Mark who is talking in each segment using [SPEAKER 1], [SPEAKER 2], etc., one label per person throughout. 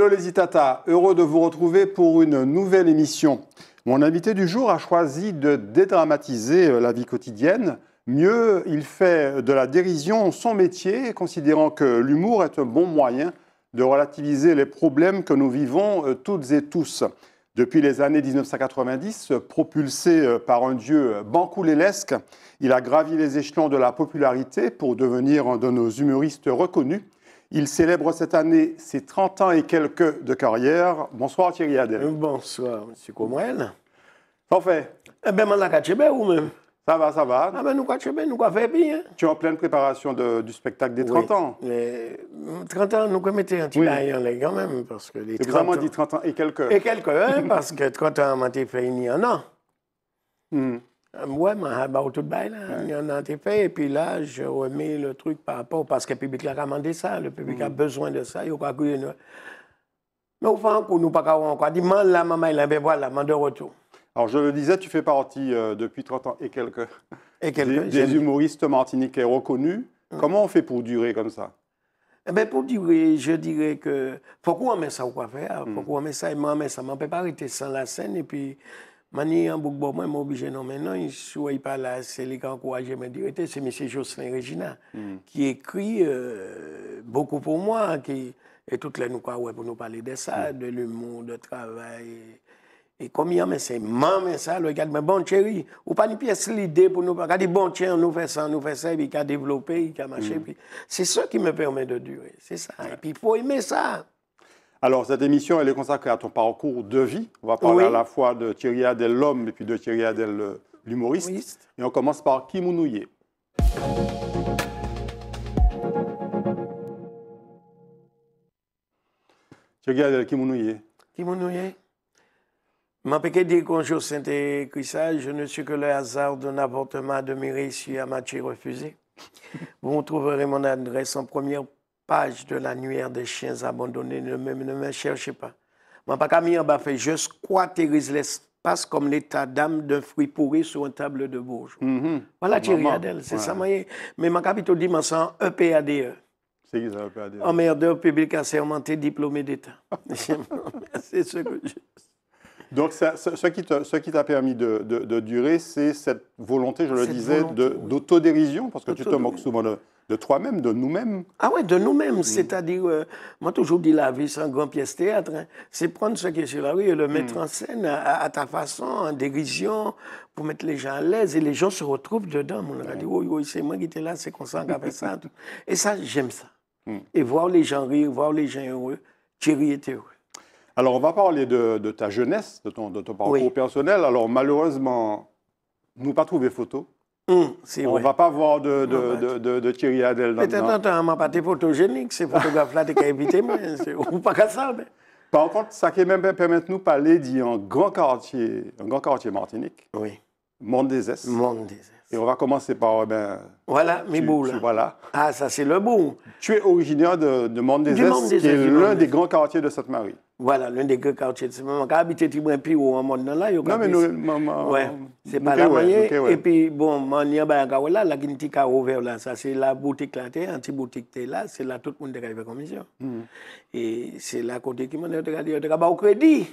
[SPEAKER 1] Hello les Itata, heureux de vous retrouver pour une nouvelle émission. Mon invité du jour a choisi de dédramatiser euh, la vie quotidienne. Mieux, il fait de la dérision son métier, considérant que l'humour est un bon moyen de relativiser les problèmes que nous vivons euh, toutes et tous. Depuis les années 1990, euh, propulsé par un dieu bancoulélesque, il a gravi les échelons de la popularité pour devenir un de nos humoristes reconnus. Il célèbre cette année ses 30 ans et quelques de carrière. Bonsoir Thierry Adel. Bonsoir, M. Comrel. Parfait. Eh bien, on a ou même Ça va, ça va. Ah ben, nous train nous fait bien. Hein. Tu es en pleine préparation de, du spectacle des 30 oui. ans. Les
[SPEAKER 2] 30 euh, ans, nous mettons un petit bail en l'air quand même.
[SPEAKER 1] Parce que les 30 vraiment ans... dit 30 ans et quelques. Et quelques, hein,
[SPEAKER 2] parce que 30 ans, on m'a fait un an. Mm. Euh, moi, ma tout bien, là. Il y en a fait. Et puis là, je remets le truc par rapport. Parce que le public a demandé ça. Le public a mm. besoin de ça. Il y a Mais au fond, nous n'avons pas encore dit, là,
[SPEAKER 1] maman, il avait voilà, de retour. Alors, je le disais, tu fais partie euh, depuis 30 ans et quelques, et quelques des, des humoristes martiniquais reconnus. Mm. Comment on fait pour durer comme ça
[SPEAKER 2] eh bien, pour durer, je dirais que pourquoi on met ça au quoi faire, pourquoi mm. on met ça, et moi, on met ça, mais ne peut pas arrêter sans la scène. Et puis, en Bougbo, moi, je suis obligé non. Maintenant, il ne suis pas là, c'est lui qui a encouragé ma c'est M. Jocelyn Regina, mm. qui écrit euh, beaucoup pour moi, qui, et toutes les nous pour nous parler de ça, mm. de l'humour, de travail. Et, comme il mais c'est maman, mais ça, le gars, mais bon, chéri, ou pas une pièce l'idée pour nous, Il dit, bon, tiens, nous fait ça, nous fait ça, et puis il a développé, il a marché. Mm. C'est ça qui me permet de durer, c'est ça. Et puis, il faut aimer ça.
[SPEAKER 1] Alors, cette émission, elle est consacrée à ton parcours de vie. On va parler à la fois de Thierry Adel, l'homme, et puis de Thierry Adel, euh, l'humoriste. Et on commence par Kimounouye. Thierry Adel, Kimounouye?
[SPEAKER 2] Kimounouye. Ma dit bonjour, saint ça. Je ne suis que le hasard d'un avortement de mireille à match refusé. Vous trouverez mon adresse en première page de la l'annuaire des chiens abandonnés, ne me, ne me cherchez pas. Mon papa mis en fait, je squatterise l'espace comme l'état d'âme d'un fruit pourri sur une table de bourgeois. Mm-hmm. Voilà Thierry Adel, c'est ça. mais mon capitale dit, en EPADE.
[SPEAKER 1] C'est ça, EPADE. E?
[SPEAKER 2] Emmerdeur public assermenté, diplômé d'État. c'est
[SPEAKER 1] ce que je... Donc, ce, ce, qui t'a permis de, durer, c'est cette volonté, je le disais, d'autodérision, parce que tu te moques souvent de, toi-même, de nous-mêmes. Ah ouais, de nous-mêmes. Mm.
[SPEAKER 2] C'est-à-dire, euh, moi, toujours dit la vie, c'est un grand pièce théâtre. Hein. C'est prendre ce qui est sur la rue et le mm. mettre en scène à, ta façon, en dérision, pour mettre les gens à l'aise. Et les gens se retrouvent dedans. On leur a dit, oui, c'est moi qui étais là, c'est qu'on s'en ça. Et ça, j'aime ça. Mm. Et
[SPEAKER 1] voir les gens rire, voir les gens heureux, Thierry était heureux. Alors, on va parler de, ta jeunesse, de ton, parcours personnel. Alors, malheureusement, nous pas trouvé photo. Hum, on ne va pas voir de, bah, de, de Thierry Adel dans Mais attends, un pas été photogénique. Ces photographes-là, tu qu'à éviter, ne Ou pas qu'à ça. Par contre, ça qui même permet de nous parler d'un grand quartier, un grand quartier Martinique. Oui. Monde des Est. Et on va commencer par eh ben, voilà, mes boules. voilà. Ah, ça, c'est le beau. Tu es originaire de, de monde Est, qui est l'un des grands quartiers de Sainte-Marie. Voilà, l'un des grands quartiers de Sainte-Marie. Quand habité
[SPEAKER 2] puis au en monde là, il y a Non, mais nous, maman. Ouais, c'est pas la moyenne. Et puis, bon, mon lien, ben, là, la guintique a ouvert là. Ça, c'est la boutique là, t'es, anti-boutique là. C'est là, tout le monde est arrivé commission. Hmm. Et c'est là, côté qui m'a est il y a au crédit.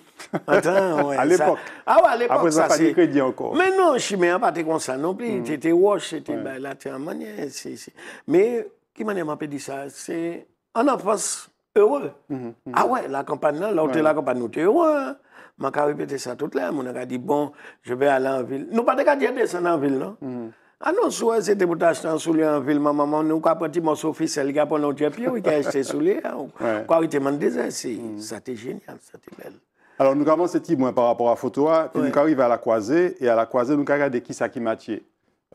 [SPEAKER 2] Attends, ouais. À l'époque. Ah ouais, à l'époque. Après, ça, pas crédit encore. Mais non, je suis même pas comme ça non plus. T'étais hmm. wash, t'étais là, t'es mais, qui m'a dit ça C'est en avance heureux. Mhm, mhm. Ah ouais, la campagne là, la campagne, nous t'es heureux. Je hein. vais répéter ça tout le Mon dit, bon, je vais aller en ville. Nous pas de Nous descendre en ville, non? Mhm. Ah non, soit c'était pour t'acheter un soulier en ville, ma maman, nous, quand petit qui a pris notre pied, qui a acheté soulier, il te Ça, c'était génial, ça, belle.
[SPEAKER 1] Alors, nous avons ce type par rapport à photo, puis hein, nous arrivons à la croisée, et à la croisée, nous regardons qui ça qui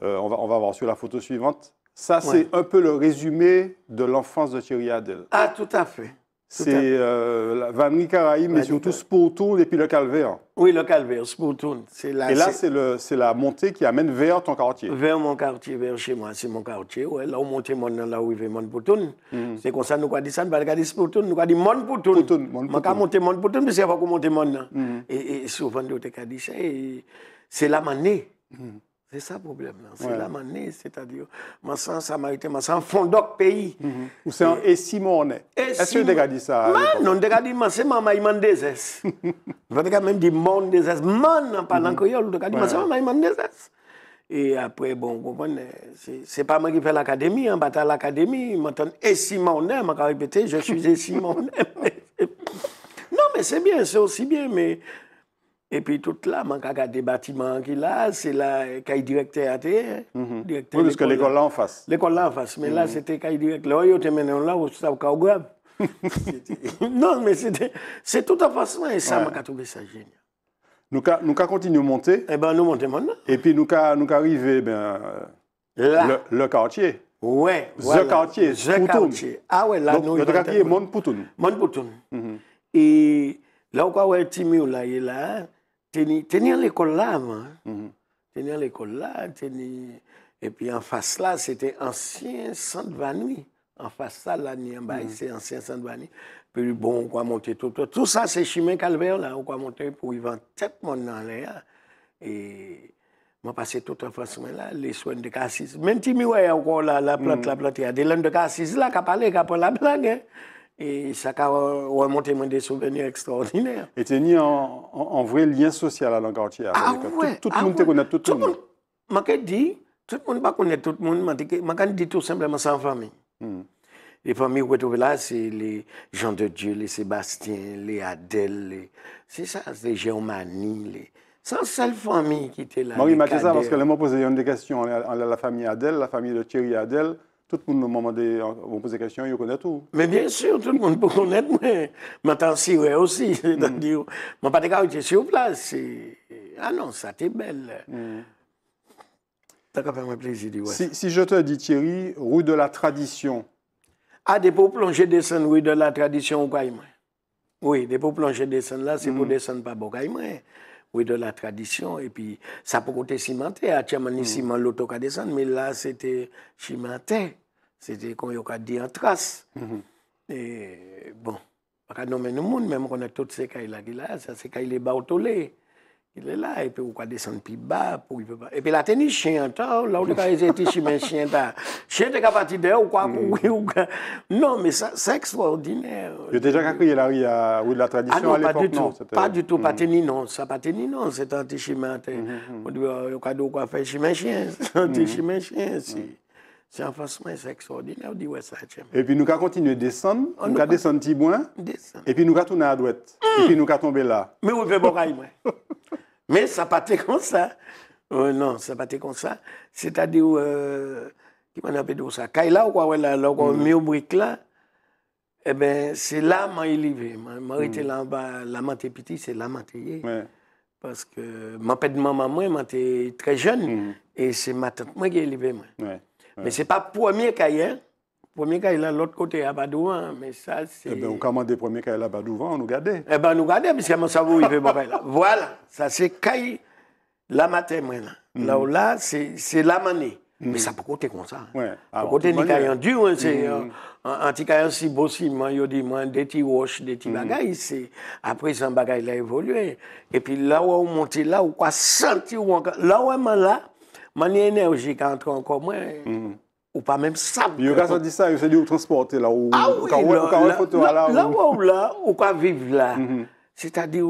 [SPEAKER 1] euh, on, va, on voir sur la photo suivante. Ça, c'est un peu le résumé de l'enfance de Thierry Adel. Ah, tout à fait. C'est euh, la Vamni Caraïbe, mais surtout Spoutoun et puis le Calvaire.
[SPEAKER 2] Oui, le Calvaire, Spoutoun. Et
[SPEAKER 1] là, c'est la montée qui amène vers ton quartier. Vers
[SPEAKER 2] mon quartier, vers chez moi. C'est mon quartier. Là où monte mon, là où il mon Poutoun. Mhm. C'est comme ça, nous avons dit ça, nous avons dit Spoutoun, nous avons dit mon Poutoun. Poutoun, mon Poutoun. monter mon Poutoun, mais c'est pas qu'on monte mon. Mm. Et, souvent, nous avons dit ça. C'est la manée. Mhm. C'est ça le problème. C'est la manière c'est-à-dire, ma sens ça ma sans fondoc fond Mm pays. Mm-hmm. – Ou c'est un Est-ce que tu as dit ça Non, non, tu as dit, c'est maman, il m'en Vous Tu as même dit, mon désesse. Man, en parlant mm-hmm. créole, tu as dit, c'est maman, il m'en désesse. Et après, bon, vous comprenez, c'est pas moi qui fais l'académie, en hein, bat à l'académie, m'entend mon essimone, je vais répéter, je suis Simon. non, mais c'est bien, c'est aussi bien, mais. Et puis tout là, y a des bâtiments qui là, c'est là, caille directeur à hein.
[SPEAKER 1] mhm. terre. Oui, que l'école là en face.
[SPEAKER 2] L'école là en face, mais là mhm. c'était caille directeur. Là, il était mené là, où ça au grave.
[SPEAKER 1] Non, mais c'est tout en face, et ça, je ouais. ça génial. Nous avons nous continué à monter. Eh bien, nous montons maintenant. Et puis nous sommes nous arrivé, eh ben, là. Le, quartier. Ouais, Le quartier. Le quartier. Ah ouais, là, nous. Le quartier, Mont
[SPEAKER 2] Poutoun. Mont Poutoun. Mhm. Et. Là, on voit Timmy, là, il est là tenir l'école là, moi. mm Tenir l'école là, tenir... Et puis en face là, c'était ancien centre Vanui. En face là, là, ni mm-hmm. c'est ancien centre Vanui. Puis bon, on va monter tout, tout. ça, c'est chemin calvaire là. On va monter pour y vendre tête monde dans l'air. Et m'a passé tout en face là, les soins de cassis. Même si je encore la, la plante, mm-hmm. la plante, il y a des lames de cassis là qui parlent, qui parlent la blague. Hein.
[SPEAKER 1] Et ça a remonté des souvenirs extraordinaires. Et tu es mis en, en, vrai lien social à entière. Ah ouais, tout, ah tout le monde te connaît tout, le monde. Je dit tout
[SPEAKER 2] le monde ne connaît tout le monde. Je dit tout simplement sans famille. Hmm. Les familles retrouvées là, c'est les gens de Dieu, les Sébastien, les Adèle. C'est ça, les Géomanie. Les...
[SPEAKER 1] Sans seule famille qui était là. Marie, m'a ça parce que le mot posé une des questions. a la famille Adèle, la famille de Thierry Adèle. Tout le monde, moment de, euh, vous poser des questions, il connaît tout. Mais bien sûr, tout
[SPEAKER 2] le monde peut connaître, mais maintenant, si oui aussi, cest
[SPEAKER 1] ne mm. dire pas si pas de
[SPEAKER 2] sur place. Ah non, ça, t'es belle. Mm.
[SPEAKER 1] Ça quand même un plaisir, ouais. Si, je te dis, Thierry, rue de la tradition. Ah, des pour plonger,
[SPEAKER 2] descendent rue de la tradition, au ou Oui, des pour plonger, descendent là, c'est mm. pour descendre pas bon, oui, de la tradition. Et puis, ça peut côté cimenté. mm. l'auto Mais là, c'était cimenté. C'était qu'on a dit en trace. Mm -hmm. Et bon, on a nommé le monde, même qu'on a toutes ces cailles-là qui là, ça c'est cailles les bartolés. Il est là, et puis on peut descendre plus bas. Pour, et puis la tennis chien, hein, là où on a été chien, chien, chien, t'es parti dehors, ou quoi, mhm. ou Non, mais ça, c'est extraordinaire.
[SPEAKER 1] Tu as déjà crié à rue de la tradition ah non, à l'époque, non Pas du tout, pas
[SPEAKER 2] mhm. tennis, non. Ça, pas tennis, non, c'est anti-chien. Mhm, on doit, on oh, doit faire chien, chien, anti-chien, chien, si. Se anfansman seks ordina ou di wè sa chèm.
[SPEAKER 1] Epi nou ka kontinu desan, nou ka desan ti bwen, epi nou ka touna adwet, epi nou ka tombe la.
[SPEAKER 2] Mè ou ve boray mwen. Mè sa patè kon sa. Non, sa patè kon sa. Sè ta di ou, ki man apè di ou sa, kaj la ou kwa wè la, lor mè ou bwik la, e bè, se la man ilive. Mè wè te lan ba, la man te piti, se la man te ye. Paske, mè apè di maman mwen, man te tre joun, e se ma tante mwen ge ilive mwen. Mwen. Mais ce n'est pas premier cahier. Premier cahier, là, l'autre côté, à Badouan. Hein.
[SPEAKER 1] Mais ça, c'est. Eh bien, on commande premier cahier, là, Badouan, on nous gardait. Eh bien, on nous gardait, parce que mon savou, il fait bon. Ben,
[SPEAKER 2] voilà, ça, c'est cahier, la matin, moi, là. Mm. Là, là, c'est la manée. Mm. Mais ça pour côté comme ça. Hein. Ouais. côté ni cahier dur, c'est anti mm. euh, cahier si beau si moi, yo dit moi des petits roches, des petits bagailles, c'est après ça bagaille a évolué. Et puis là où on monte là, on quoi sentir là où on là qui énergique encore moins. Ou pas même sable. gars, ça dit ça,
[SPEAKER 1] ils se dit ou transporter là ou ah, oui, ou photo là. Là
[SPEAKER 2] ou là, ou quoi vivre là. C'est-à-dire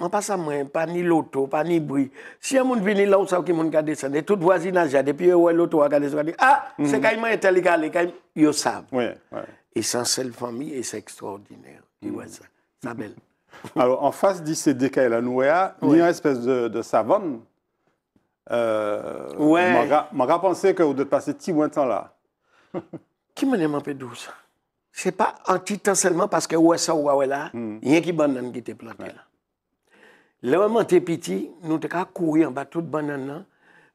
[SPEAKER 2] Mwen pas ça moins, pas ni l'auto, pas ni bruit. Si un monde vient là ou sait ou ki moun ka tout voisinage, ya, depuis mm-hmm. e yo l'auto loto regardé, ka ah, mm -hmm. se kayman etel c'est quand même ils savent. Oui, Et sans seule famille, et c'est extraordinaire. Mm -hmm. ça, ça belle.
[SPEAKER 1] Alors, en face d'ici ces décailles là, il y a une espèce de, de euh, ouais. Je pensé que vous devez passer petit moins de temps là.
[SPEAKER 2] qui m'a dit un peu douce? Ce n'est pas petit temps seulement parce que ou ça ou là, hmm. il y a qui banane qui était planté là. Là, on était petit, nous avons couru en bas toute banane là,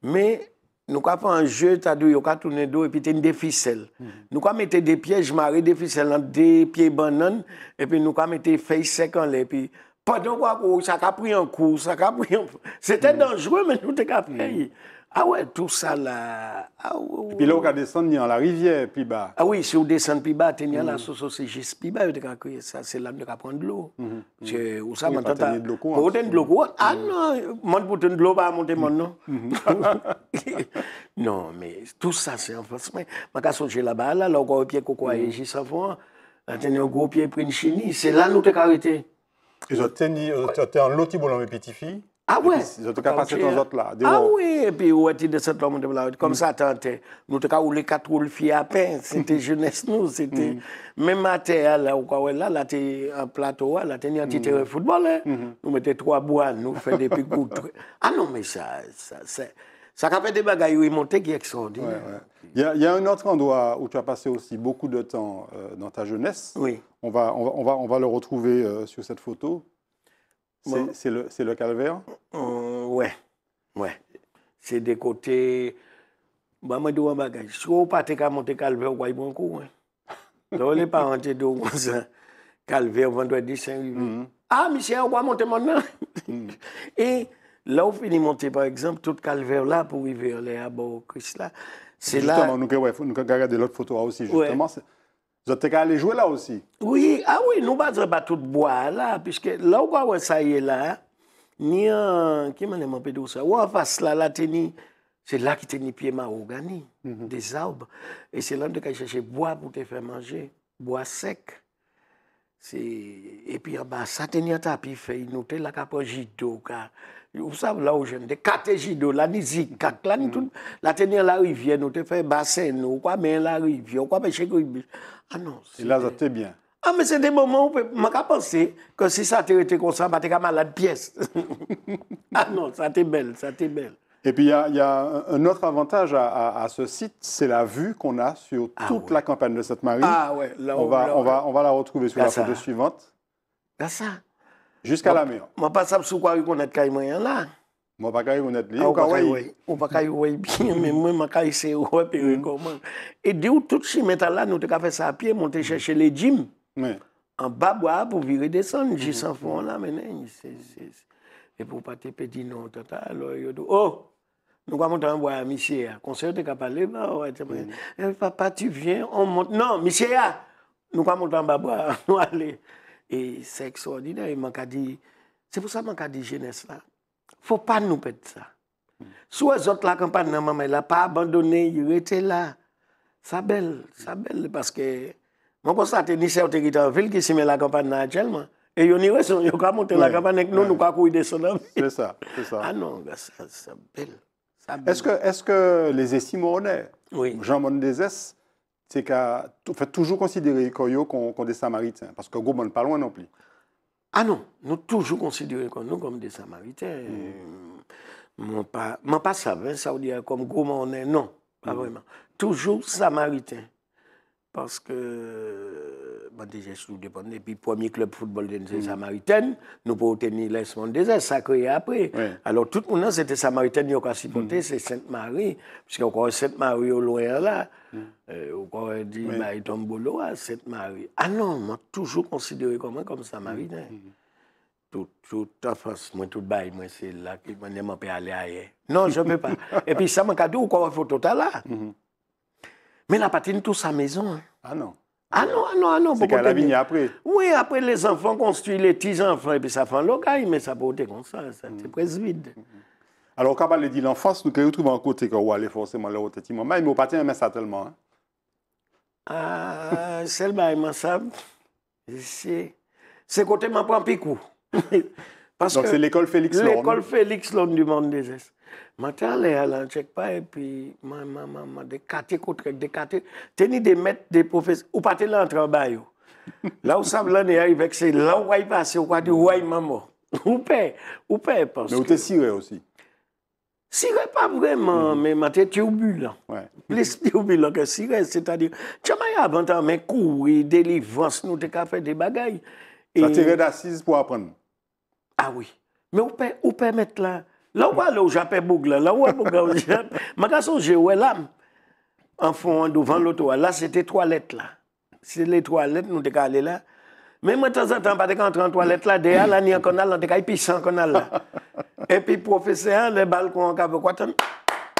[SPEAKER 2] mais nous avons un jeu, nous avons tourné dos et puis une fait des ficelles. Hmm. Nous avons mis des pièges marrés, des ficelles dans des pieds bananes, et puis nous avons mis des feuilles secs en l'air, puis pendant quoi, ça a pris un coup, ça a pris un C'était mm. dangereux, mais nous avons pris. Ah ouais, tout ça là. Ah Et puis là, on descend dans la rivière puis bas. Ah oui, si on descend plus bas, tu as la mm. sauce saucisse plus bas, ça, c'est là de tu prendre de l'eau. Mm-hmm. Mm-hmm. C'est où ça, maintenant, tu l'eau. Pour de l'eau. Ah mm. non, monte pour de l'eau, pas monter mon non. Mm-hmm. Non, mais tout ça, c'est en face. Mais je suis là-bas, là, là, on a un pied coco et j'y savons.
[SPEAKER 1] On a un gros pied pris une chini. C'est là où nous t'es arrêté. Ils ont tenu, ils ont loti mes petit fille.
[SPEAKER 2] Ah ouais. Ils ont passé dans l'autre là. Ah oui, et puis ouais, de cette homme de là, comme ça tenté. Nous avons les quatre roules filles à peine, c'était jeunesse nous, c'était mm-hmm. même à terre là ou quoi là, là t'es un plateau là, t'es un petit terrain de football. Hein. Mm-hmm. Nous mettait trois bois, nous fait des pics Ah non mais ça ça c'est ça a fait des bagailles montait qui est
[SPEAKER 1] extraordinaire. Ouais, Il, y a, il y, a, un autre endroit où tu as passé aussi beaucoup de temps euh, dans ta jeunesse. Oui. On va, on va, on va, on va le retrouver euh, sur cette photo. C'est bon. le, le, calvaire euh, Ouais. ouais. C'est des côtés.
[SPEAKER 2] Bah, je un bagage. Si vous partez à monter calvaire, vous beaucoup. coup. Hein. Donc, les parents te disent calvaire vendredi saint mm mm-hmm. Ah, monsieur, on va monter maintenant. Mm. Et. Là où finit monter, par exemple, tout le calvaire là pour arriver à bord Christ là, c'est là. Justement, nous avons regarder l'autre photo aussi, justement. Ouais. Vous êtes allé jouer là aussi? Oui, ah oui, nous ne pas tout bois là, puisque là où ça y est là, ni un. Qui m'a demandé de ça? Ou en face là, là, c'est là qui tenait pied mahogany, mm -hmm. des arbres. Et c'est là que chercher bois pour te faire manger, bois sec. Et puis en bas, ça tenait un tapis fait, il notait la capote car... Vous savez, là où je suis, catégido, la nizik, la mm. tout. La tenir la rivière, nous te fait bassin, nous, quoi, mais la rivière, quoi, mais chez Ah non. Et là, ça t'est bien. Ah, mais c'est des moments où je peux penser que si ça t'était été comme ça, je es malade pièce. ah non, ça t'est belle, ça t'est belle.
[SPEAKER 1] Et puis, il y, a, un autre avantage à, à, ce site, c'est la vue qu'on a sur ah toute la campagne de Sainte-Marie. Ah ouais, là, on, va, on, va, on va la retrouver sur la photo suivante. C'est ça. Juska la mer. Mwen pa sap sou kwa yon konat kaj mwen yon la. Mwen pa kaj yon konat li. Mwen
[SPEAKER 2] pa kaj yon kwa yon bi. Mwen pa kaj yon kwa yon bi. E di ou tout si mwen ta la nou te ka fe sa apye. Mwen te hmm. cheche le jim. An ba bo a pou vire desan. Hmm. Jis an fon la menen. E pou pati peti nou. Oh! Nou ka mwen ta an bo a misye ya. Konseyo te ka pale va. Hmm. Eh, papa ti vyen. Non misye ya! Nou ka mwen ta an ba bo a. Nou a le. Et c'est extraordinaire. dit, c'est pour ça que je dit jeunesse là. Faut pas nous perdre ça. Hmm. Soit les autres la campagne, maman, elle n'a pas abandonné, il était là. Ça belle, ça hmm. belle, parce que moi, constate ni certains qui en ville qui s'y met la campagne actuellement. Et ils ont raison, ils ont monté la campagne avec nous, nous pas courir descendre. C'est ça, c'est ça. Ah non, ça, ça belle. belle.
[SPEAKER 1] Est-ce que, est que les Estimoronnais, oui. Jean Mondezès, c'est qu'il fait toujours considérer Koyo comme des Samaritains, parce que Gourmand n'est pas loin non plus. Ah non, nous toujours considérer qu'on nous comme des
[SPEAKER 2] Samaritains. Mm. Mon pas, pas ça, ça veut dire comme Gourmand, on est non, pas mm. vraiment. Toujours Samaritain. parce que je tout dépend. Et puis, premier club de football de mm. Samaritaine, nous pouvons tenir l'Est Bandezès, ça créé après. Alors, tout le monde, c'était Samaritaine, il y a supporté, mm. c'est Sainte-Marie, Parce a encore Sainte-Marie au loin là, y a encore dit à Sainte-Marie. Ah non, moi, toujours considéré comme, comme Samaritain. Mm. Mm. Tout, tout, en France, moi, tout bail, moi, c'est là que je ne peux aller ailleurs. Non, je ne peux pas. Et puis, ça m'a dit, ou quoi, il faut tout là. Mm-hmm. Mais la patine, tout sa maison. Hein. Ah non. Ah non, ah non, ah non. C'est qu'à la après. Oui, après les enfants construisent les petits-enfants et puis ça fait un local, mais ça peut être comme ça, ça c'est mm. presque vide.
[SPEAKER 1] Mm. Alors, quand on dit l'enfance, nous pouvons trouvé un côté que vous allez forcément là, moment Mais au patin, mais ça tellement. Hein.
[SPEAKER 2] Ah, c'est le bail, ça. C'est côté, je prends un coup.
[SPEAKER 1] Parce Donc c'est l'école Félix Londres. L'école
[SPEAKER 2] Félix Londres du monde des Est. Maintenant, je ne check pas et puis, ma, ma, ma, ma, des quartiers contre des quartiers. Tenez des maîtres, des professeurs, ou partez là en bail. Là où ça l'année avec c'est là où il passe, où il dit, ouais, maman. Ou père, ou père, parce Mais vous que... êtes aussi. Siré, pas vraiment, mm -hmm. mais ma tête turbulent. Ouais. Plus turbulent que siré, c'est-à-dire, tu m'as avant, mais courir, délivrance, nous, t'es qu'à faire des bagailles. Ça et... t'irait
[SPEAKER 1] d'assises pour apprendre.
[SPEAKER 2] Ah oui. Mais où peut, mettre là Là où aller où j'appelle Bougla, là où est Bougla, ma garçon, j'ai eu l'âme en fond devant l'auto. Là, c'était toilette là. C'est les toilettes, nous devons allés là. Mais moi, de temps en temps, pas de entrer en toilette là, derrière, là, ni en canal, là, de puis sans canal là. Et puis, professeur, les balcons en cave, quoi,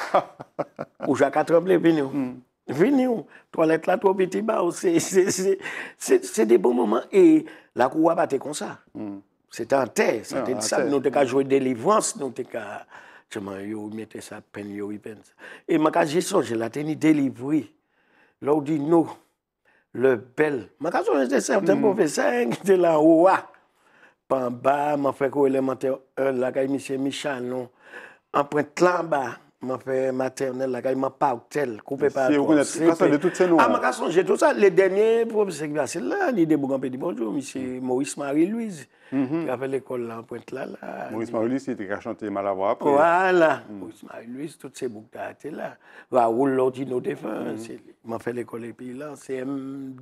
[SPEAKER 2] Ou Jacques Tremblay, venu. Venez, Venu, toilette là, trop petit bas, c'est des bons moments. Et la cour a battu comme ça. Hmm. Se tante, se tante sa, nou te ka jwoy delivwans, nou te ka non. tjeman yow mwete sa pen yow i bens. E maka jison, jelateni delivwi, lodi nou, le bel, maka jison jen se sèp tenpo fe sèng, te la wwa, pan ba, man fèk ou elemente lakay misye michan nou, anpwen tlan ba. m'a fait maternelle, la il m'a pas tel, coupé par Si vous connaissez de toutes ces noms. Ah, m'a j'ai tout ça. Les derniers c'est qui là, il est bougan petit bonjour, monsieur Maurice Marie-Louise, mhm. qui a fait l'école là, en pointe là. Maurice
[SPEAKER 1] Marie-Louise, il était chanté chanter Malavoie après. Voilà,
[SPEAKER 2] mhm. Maurice Marie-Louise, toutes ces là, étaient là. Raoul Lordino Défense, mhm. il m'a fait l'école et puis là, C'est M.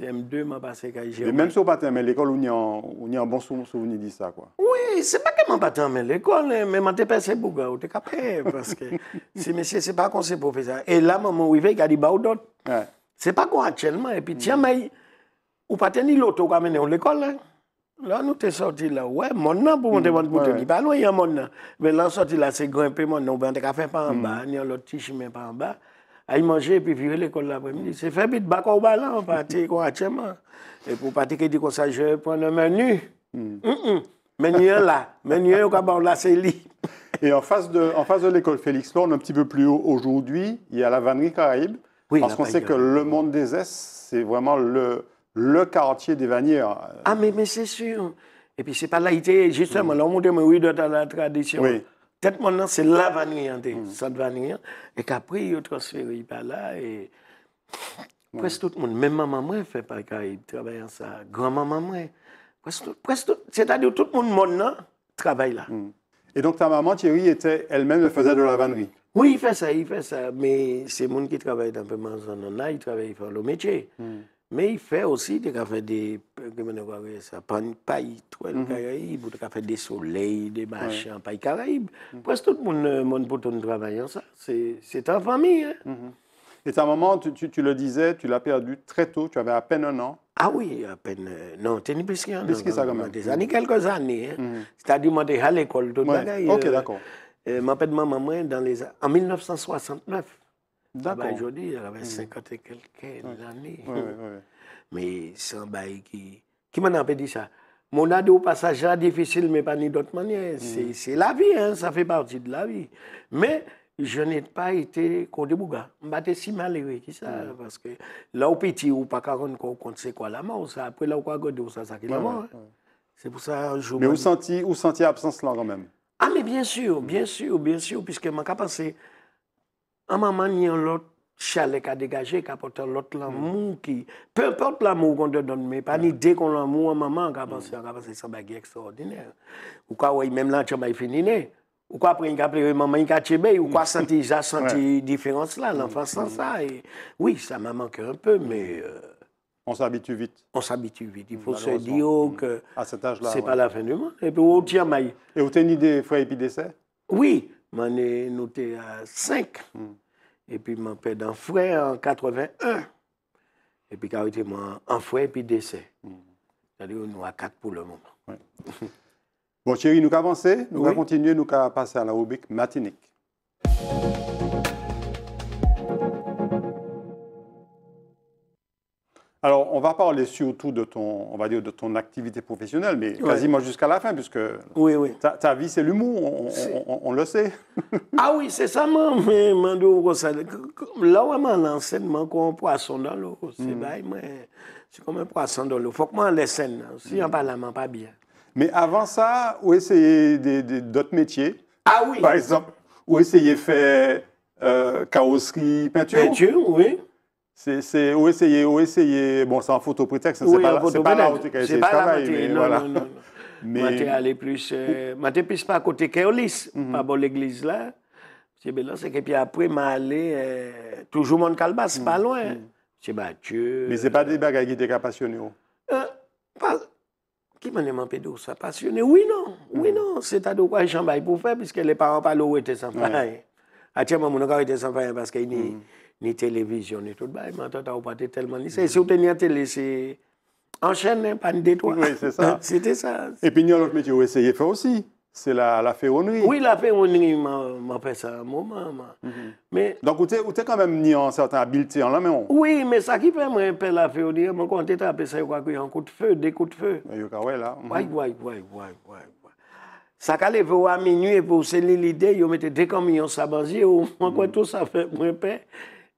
[SPEAKER 2] CM2, m'a passé à Même si vous
[SPEAKER 1] pas mais l'école, on y a un bon souvenir de ça. Quoi.
[SPEAKER 2] Oui, c'est pas que je pas mais l'école, hein, mais je suis passé Bouga, je capé. Parce que si monsieur, c'est pas qu'on s'est professeur. Et là, maman, il y a des Ce C'est pas qu'on actuellement. Et puis, tiens, mais ou pas tenir l'auto quand même à l'école. Hein. Là, nous sommes sortis là. Ouais, mon nom pour monter mon bouton. Il pas loin, il y a mon nom. Mais là, sorti là, c'est grimper mon nom. On ne fait pas en mm. bas, ni y a l'autre petit chemin pas en bas y manger et puis virer l'école l'après-midi. C'est fait vite, bac au ballon, hein, parti correctement. Et pour partir qui dit qu'on ça, je un le menu. Hmm. Mm, mm. Menu là,
[SPEAKER 1] menu au gabon là, c'est lit. Et en face de, en face de l'école Félix Lorne, un petit peu plus haut aujourd'hui, il y a la vannerie Caraïbe. Oui, parce qu'on sait que le monde des S, c'est vraiment le, le quartier des vannières. Ah, mais, mais c'est sûr. Et puis, c'est pas là, justement,
[SPEAKER 2] hmm. là, on dit mais oui, de la tradition. Oui. Tête maintenant, c'est là Vanille, ça la Vanille. Hein, hmm. hein. Et qu'après, ils ont transféré par là. Et... Presque tout le monde, même maman, moi, fait par il travaille ça. Grand-maman, moi. Presque c'est-à-dire tout le monde, maintenant, travaille là. Hmm.
[SPEAKER 1] Et donc ta maman, Thierry, était elle-même, faisait de la vannerie
[SPEAKER 2] Oui, il fait ça, il fait ça. Mais c'est monde qui travaille dans le monde, là il travaille dans le métier. Hmm. Mais il fait aussi, des cafés des, ça, paille, toile mhm. Caraïbe, de faire des soleils, des machins, paille Caraïbe. Mhm. Presque tout le monde, euh, monde pour ton en ça. C'est
[SPEAKER 1] ta famille. Hein? Mhm. Et ta maman, tu, tu, tu le disais, tu l'as perdue très tôt, tu avais à peine un an. Ah oui, à peine. Euh, non, t'es ni Plus Biscuit, ça quand euh, même. Des années, quelques années.
[SPEAKER 2] Hein. C'est-à-dire, moi, allé à l'école, tout Ok, euh, d'accord. Euh, ma maman, moi, dans les, en 1969. Ah bah, D'accord. Aujourd'hui, elle avait 50 hmm. et quelques années. mais c'est un bail qui. Qui m'en a dit ça Mon ado, passage difficile, mais pas ni d'autre manière. Hmm. C'est la vie, hein, ça fait partie de la vie. Mais je n'ai pas été contre bouga. Je si malheureux que ça hmm. parce que là au petit ou pas sait compte c'est quoi la mort ça après là on quoi godo ça ça c'est la mort. Hein. C'est pour ça je Mais vous
[SPEAKER 1] senti vous senti absence là quand même.
[SPEAKER 2] Ah mais bien sûr, bien sûr, bien sûr puisque je suis penser en maman ni un l'autre, chalet qui a dégagé, qui a porté l'autre l'amour, qui, peu importe l'amour qu'on te donne, mais pas ni dès qu'on l'amour en maman, qui a pensé, qui a pensé, c'est un extraordinaire. Ou quoi, oui, même là, tu as fini, ou quoi après une maman une née. ou quoi senti ça, senti différence là l'enfant sans mm. ça et oui ça m'a manqué un peu mm. mais euh, on s'habitue vite on s'habitue vite il faut se dire mm. que à cet c'est pas la fin du monde et puis au tiens et vous avez une idée frère épidécès oui M'en ai noté à 5. Et puis, m'en perdu un frère en 81. Et puis, quand j'étais
[SPEAKER 1] en frère, et puis décès. C'est-à-dire, nous à 4 pour le moment. bon, chérie, nous avons avancé, nous allons continuer, nous allons passer à la rubrique matinique. Alors, on va parler surtout de ton, on va dire, de ton activité professionnelle, mais quasiment jusqu'à la fin, puisque Ta, vie, c'est l'humour, on, le sait. ah oui, c'est ça, moi, mais
[SPEAKER 2] là, vraiment, l'enseignement comme un poisson dans l'eau, c'est mm. c'est comme un poisson dans l'eau. Il faut que moi, les scènes, si on on hmm. parle, pas bien.
[SPEAKER 1] Mais avant ça, vous essayez d'autres métiers. Ah oui. Par exemple, vous essayer de faire euh, carrosserie, peinture. Peinture, oui. Se ou eseye, ou eseye, bon sa an foto pretext, se pa la ou te ka eseye skavay. Se pa la ou te ka eseye skavay, non, non, non.
[SPEAKER 2] Mwen te ale plus, euh, mwen te plus pa kote Keolis, mhm. pa bo l'eglise la. Se be lan seke, pi apre ma ale, toujou moun kalbasse, pa lwen. Se ba tchou. Mi se pa de bagay ki te ka pasyonyon. Ki mwen neman pedo sa pasyonyon? Ouye nan, ouye nan, se ta do kwa chanbay pou fe, piske le paran palo ou ete sanfay. A tchè moun moun akor ete sanfay, paske ini... ni télévision, ni tout. Bah, toi t'as pas tellement Et Si vous
[SPEAKER 1] teniez à télé,
[SPEAKER 2] c'est enchaîner, pas
[SPEAKER 1] une détoile. Oui, c'est ça. C'était ça. Et puis, il y a l'autre métier, vous de faire aussi. C'est la, la ferronnerie. Oui, la ferronnerie, m'a fait ça un moment. Mhm. mais, Donc, vous avez quand même ni en certaine habileté en la main. Oui, mais ça qui fait moi faire la ferronnerie, moi, quand
[SPEAKER 2] j'ai tapé ça, qu'il y a un coup de feu, des coups de feu. Oui, oui, là. Oui, oui, oui, oui, Ça qui allait à minuit, pour c'est l'idée, ils mettaient des camions, ça basé, moi, quoi, mhm. tout ça fait, moi, peur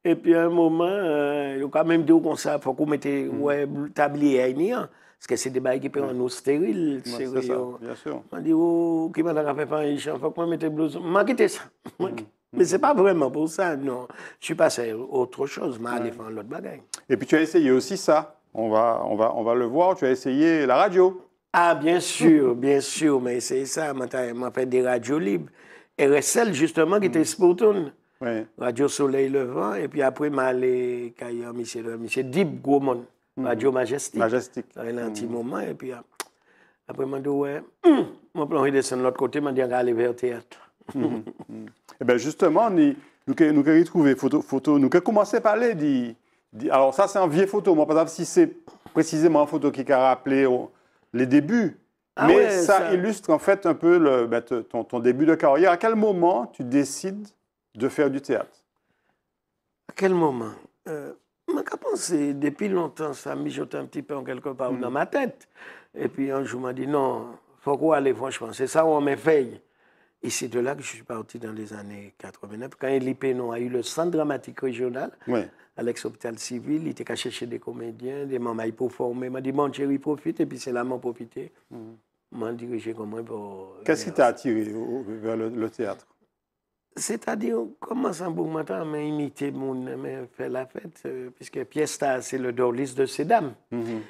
[SPEAKER 2] et puis à un moment, euh, il a quand même dit qu'on ça, faut qu'on mette mm. ouais, tablier à hein. parce que c'est des bails qui peuvent en eau stérile. c'est ça, bien sûr. On dit, oh, qui m'a fait pas un chien, faut qu'on mette blouse. M'a quitté ça. Mm. Mm. Mais c'est pas vraiment pour ça, non. Je suis passé à autre chose, mais allé faire l'autre bagage.
[SPEAKER 1] Et puis tu as essayé aussi ça. On va, le voir. Tu as essayé la radio. Ah, bien sûr, bien sûr. Mais c'est
[SPEAKER 2] ça, m'a fait des radios libres. Et celle justement, qui était mm. sportive. Radio Soleil Levant, et puis après, m'aller Kayer Michel, Michel Dib gros monde. Mm. Radio Majestique. Majestique. il il a un petit mm. moment, et puis euh, après, m'a dit, ouais, hum, mon plan descendre de l'autre côté, je dit, aller vers le théâtre.
[SPEAKER 1] Mm, et eh bien, justement, nous avons retrouvé photo, photo, nous avons commencé à parler de. Alors, ça, c'est un vieille photo. Moi, pas si c'est précisément une photo qui a rappelé les débuts. Ah mais ça, ça, illustre en fait un peu le, ben, ton, ton, début de carrière. À quel moment tu décides de faire du théâtre. À quel moment euh, Moi, depuis longtemps, ça mijotait
[SPEAKER 2] un petit peu en quelque part mm. dans ma tête. Et puis un jour, je m'a dit non, faut qu'on aller franchement C'est ça où on m'éveille. Et c'est de là que je suis parti dans les années 89. Quand Elie a eu le centre dramatique régional, à l'ex-hôpital civil, il était caché chez des comédiens, des mamans, pour former. Il m'a dit, mon chéri, profite. Et puis c'est là m'en profiter. Mm. M'en comme moi, pour...
[SPEAKER 1] Euh, Qu'est-ce qui t'a attiré vers le théâtre
[SPEAKER 2] c'est-à-dire, comment ça bon matin, mais imiter mon, mais faire la fête, euh, puisque Piesta c'est le dorlis de ces dames. Mhm. Alors, -hmm.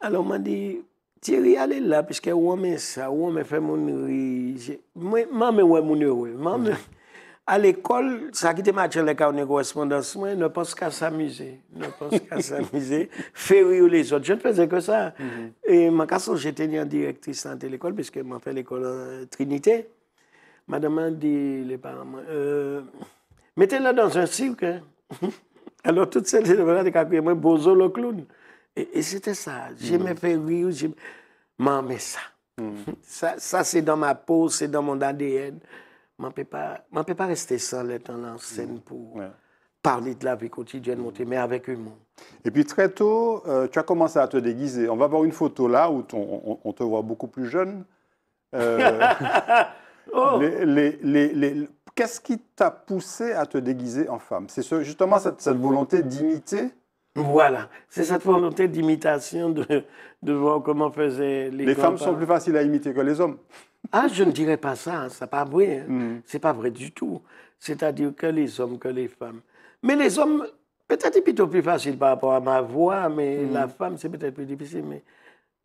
[SPEAKER 2] Alors, m'a dit, Thierry, allez là, puisque on ça, on fait mon rire. Moi, je suis mon heureux. Mm À l'école, ça qui était match les cas de correspondance, moi, ne pense qu'à s'amuser. Ne pense qu'à s'amuser, faire rire les autres. Je ne faisais que ça. Mhm. Et ma casse, j'étais en directrice de l'école, puisque m'a fait l'école Trinité. Madame dit, les parents, euh, mettez-la dans un cirque. Alors, toutes celles qui étaient moi, Bozo le clown. Et, c'était ça. J'ai mm. fait rire, M'en ça. Ça, c'est dans ma peau, c'est dans mon ADN. Je ne peux pas rester sans l'être en scène mm. pour
[SPEAKER 1] parler de la vie quotidienne, monter, mais avec humour. Et puis très tôt, euh, tu as commencé à te déguiser. On va voir une photo là où on, te voit beaucoup plus jeune. Euh, Oh. Les, Qu'est-ce qui t'a poussé à te déguiser en femme C'est justement cette, volonté d'imiter voilà, c'est cette
[SPEAKER 2] volonté d'imitation de, de, voir comment faisaient les femmes. Les femmes sont plus
[SPEAKER 1] faciles à imiter que les hommes.
[SPEAKER 2] Ah, je ne dirais pas ça, hein. c'est pas vrai. Ce hein. n'est hmm. C'est pas vrai du tout. C'est-à-dire que les hommes que les femmes. Mais les hommes, peut-être plutôt plus facile par rapport à ma voix, mais hmm. la femme, c'est peut-être plus difficile. Mais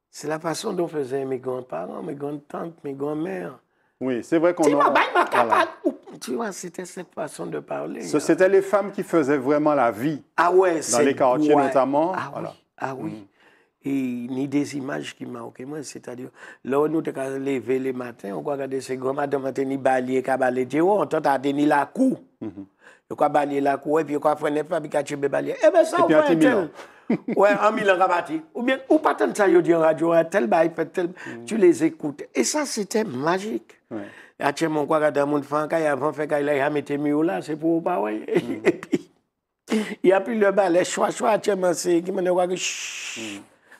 [SPEAKER 2] c'est la façon dont faisaient mes grands-parents, mes grandes-tantes, mes grands-mères.
[SPEAKER 1] Oui, c'est vrai qu'on a...
[SPEAKER 2] Tu vois, c'était cette façon de parler. Hein.
[SPEAKER 1] C'était les femmes qui faisaient vraiment la vie. Ah ouais, Dans les quartiers notamment. Ah oui, ah oui. Mm
[SPEAKER 2] et ni des images qui manquent. Moi, c'est-à-dire, là où nous sommes lever le matin, on voit regarder ces grands-madame ni balier, cabalé, t'as tente ni la cour.
[SPEAKER 1] le mm-hmm.
[SPEAKER 2] quoi balier la kou, et puis quoi faire pa bi ka chebe balye. Ebe sa ou pa tel. Ouais, en Milan Rabati. Ou bien, ou pas tant ça, yo dit en radio, hein, tel bail, tel, mm. tu les écoutes. Et ça, c'était magique. Ouais. A mon kwa gada moun monde avant fait kay la, ya mette mi c'est pour pas ouais. Mm. Et puis, il y a plus le balai, chwa chwa, tiens mon c'est qui ki mene wakil,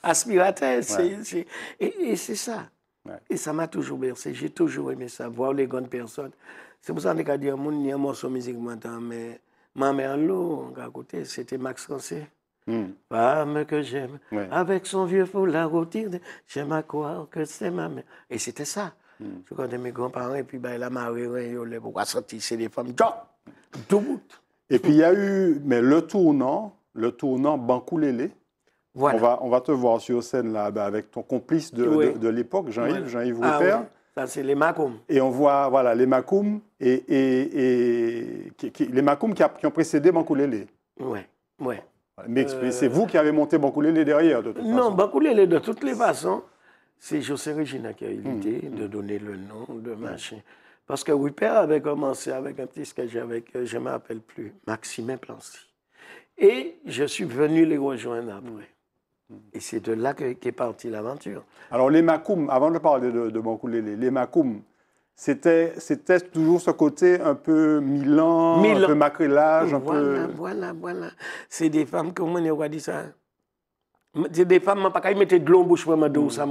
[SPEAKER 2] aspirateur. C'est, et, c'est ça. Et ça m'a toujours bercé. J'ai toujours aimé ça, voir les grandes personnes. C'est pour ça qu'on a dit, mon y a un morceau musique maintenant, mais ma mère l'eau, à côté, c'était Max Rancé. Hmm. Femme que j'aime, avec son vieux fou, la routine, j'aime à croire que c'est ma mère. Et c'était ça. Je hmm. connais mes grands-parents, et puis bah, la marée, ils a sortir, c'est des femmes,
[SPEAKER 1] tout Et puis il y a eu, mais le tournant, le tournant Bancoulélé », on, va, on va te voir sur scène là, bah, avec ton complice de, l'époque, Jean-Yves, jean ah Ça, c'est les Makoum. Et on voit voilà, les Makoum et, qui, les Macoum qui, ont précédé Bankoulélé. Oui, oui. Mais c'est euh, vous qui avez monté Bankoulélé derrière, de toute non,
[SPEAKER 2] façon. Non, de toutes les façons, c'est José
[SPEAKER 1] Regina qui a mmh. évité mmh. de donner le nom
[SPEAKER 2] de mmh. machin. Parce que Wipper avait commencé avec un petit sketch avec, euh, je ne m'appelle plus, Maximin Plancy. Et je suis venu les rejoindre après. Et
[SPEAKER 1] c'est de là qu'est partie l'aventure. Alors les makoum, avant de parler de, de les makoum, c'était toujours ce côté un peu Milan, un peu Macrelage un voilà,
[SPEAKER 2] Voilà, voilà,
[SPEAKER 1] C'est des femmes, comment on a dit ça c'est
[SPEAKER 2] des femmes, pas ils mettaient de l'eau bouche pour me ça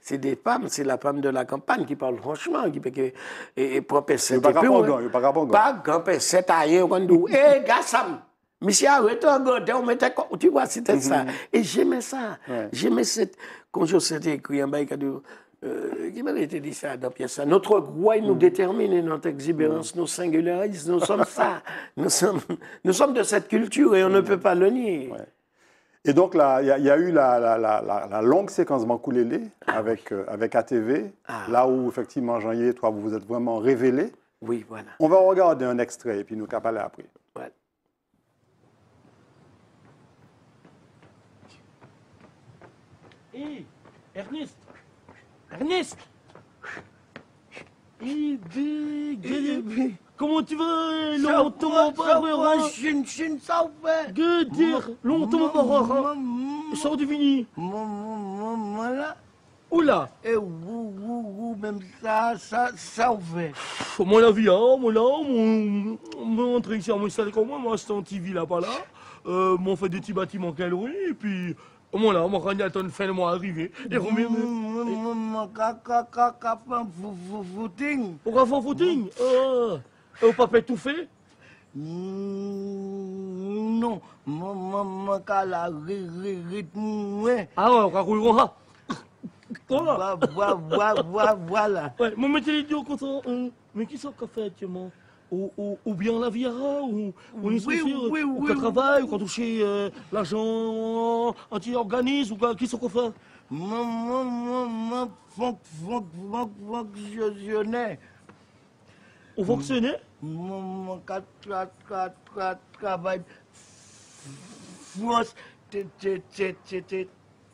[SPEAKER 2] C'est des femmes, c'est la femme de la campagne qui parle franchement, qui peut que et propre c'est hein. pas
[SPEAKER 1] grand
[SPEAKER 2] pas grand c'est ailleurs quand nous et gasam. Monsieur arrête on mettait Tu vois, c'était ça. Mm-hmm. Et j'aimais ça. J'aimais cette. Quand je écrit en bas, euh, qui m'avait dit ça dans Notre roi nous mm. détermine notre exubérance mm. nous singularise. Nous sommes ça. Nous
[SPEAKER 1] sommes, nous sommes de cette culture et on ne mm. peut pas le nier. Et donc, il y, a eu la, longue séquence Mankoulélé ah. avec, euh, avec ATV, ah. là où, effectivement, jean janvier, toi, vous vous êtes vraiment révélé. Oui, voilà. On va regarder un extrait et puis nous parler après.
[SPEAKER 3] Hé, Ernest Ernest Comment tu vas Longtemps pas Que dire Longtemps pas Sors du fini Voilà Oula Et ou ou même ça, ça, ça Mon avis, mon là, mon, ici, mon salle comme moi, moi, c'est un là pas là. Euh, mon fait des petits bâtiments qu'elle et puis au moins là, on va quand à attend fin de mois arrivé, et le mmh, mmh, mmh, mot. footing. va footing oh, oh. Et au papa tout fait Non, maman, va rythme, Ah ouais, on va courir là. Voilà. Voilà, Ouais, dit mais qui sont café actuellement ou, bien la Viera, ou, ou une oui, travaille, ou qu'on touche euh, l'agent anti-organisme, ou qui qu'on fait Moi, moi, moi, moi, Ou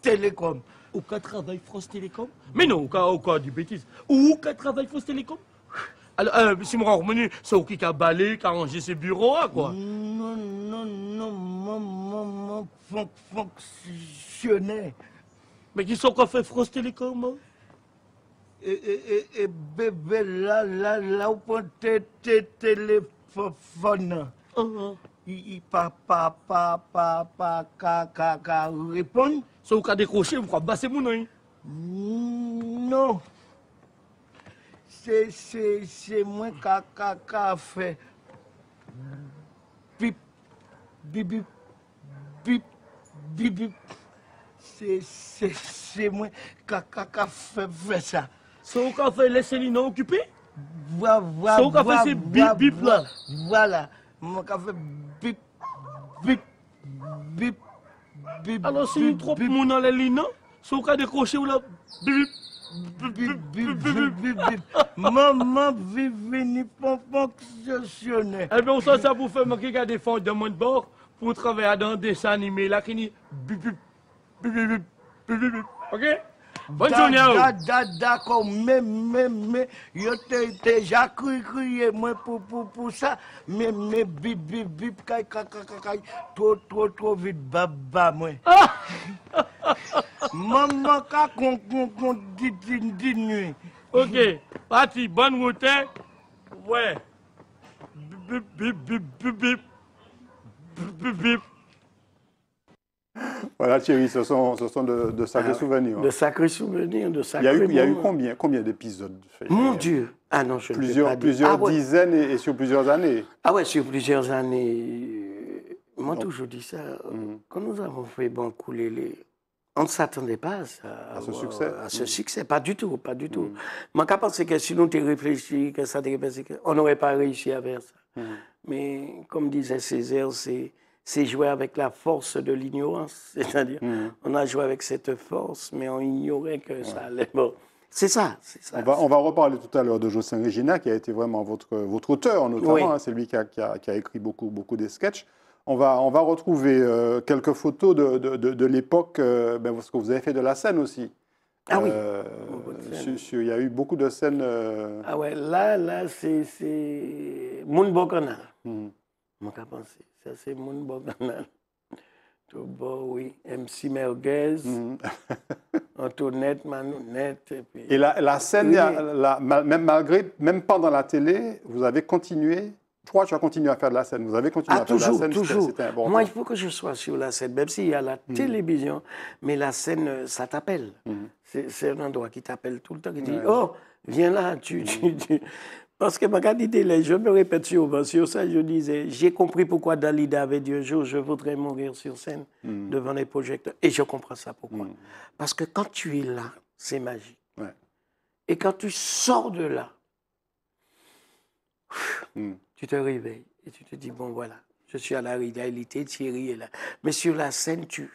[SPEAKER 3] Télécom. Ou travail France Télécom Mais non, ou au a du bêtise. Ou qu'on travaille France Télécom alors, euh, si moi revenu, c'est qui a balayé, qui a rangé ses bureaux, hein, quoi. Non, non, non, Mais qui sont non, fait France Télécom, et, et, et, bébé, là, là, là, Il ka, ka, répond. Bah, non c'est c'est c'est moi qui a fait bip, bip, bip, bip, bip. C'est c'est c'est moi qui a fait ça. C'est vous qui a fait laisser les non occupés C'est vous qui a bip, bip là. Voilà, moi qui a fait bip, bip, bip, bip. Alors c'est une trop mon dans les lignes, non C'est vous qui a décroché ou là bip. Maman vivait ni fonctionner. Eh bien, ça, ça vous fait manquer qu'à défendre de mon bord pour travailler dans des dessins animés là qui Ok? Bonne journée. d'accord, mais, mais, mais, déjà cru, moi, pour, pour, pour ça, mais, mais, bip, bip, bip, trop, trop, trop vite, baba, Maman, ka, con, con, dit, nuit. Ok, parti, bonne route, hein. ouais. Bip, bip, bip, bip,
[SPEAKER 2] bip, bip, bip
[SPEAKER 1] voilà, Thierry, ce sont, de, de sacrés ah, souvenirs. De
[SPEAKER 2] sacrés souvenirs, de sacrés Il y a eu, il y a eu combien,
[SPEAKER 1] combien d'épisodes Mon Dieu Ah non, je plusieurs, pas Plusieurs ah dizaines et, sur plusieurs années. Ah ouais, sur plusieurs
[SPEAKER 2] années. Moi, je toujours ça. Mm. Quand nous avons fait Bon les on ne s'attendait pas à, à ce, succès. à ce mm. Pas du tout, pas du tout. Mm. Moi, quand je pense que si nous réfléchis, réfléchi, on n'aurait pas réussi à faire ça. Mais comme disait Césaire, c'est c'est jouer avec la force de l'ignorance. C'est-à-dire, mhm. on a joué avec cette force, mais on ignorait que ça allait. Bon.
[SPEAKER 1] C'est ça, ça, On va, on va reparler tout à l'heure de Jocelyn Regina, qui a été vraiment votre, votre auteur, notamment. Hein, c'est lui qui a, qui, a, écrit beaucoup, beaucoup des sketchs. On va, on va retrouver euh, quelques photos de, de, de, l'époque, euh, ben, parce que vous avez fait de la scène aussi. Ah oui. Euh, il y a eu beaucoup de scènes. Ah ouais,
[SPEAKER 2] là, là, c'est Moon Bokona, Mm pensé. Ça, c'est mon bon canal. oui. MC Merguez, Antoinette, mm. Manonette. Et, la, scène,
[SPEAKER 1] même malgré, même pendant la télé, vous avez continué. Je crois que tu as continué à faire de la scène. Vous avez continué ah, à faire de la scène. Toujours,
[SPEAKER 2] Moi, il faut que je sois sur la scène, même s'il y a la mm. télévision, mais la scène, euh, ça t'appelle. Mm. C'est un endroit qui t'appelle tout le temps, qui dit Oh, viens là, tu. Parce que idée, je me répète souvent sur ça, je disais, j'ai compris pourquoi Dalida avait dit un jour, je voudrais mourir sur scène hmm. devant les projecteurs. Et je comprends ça pourquoi. Hmm. Parce que quand tu es là, c'est magique. Et quand tu sors de là, hmm. tu te réveilles et tu te dis, bon voilà, je suis à la réalité, Thierry est là. Mais sur la scène, tu,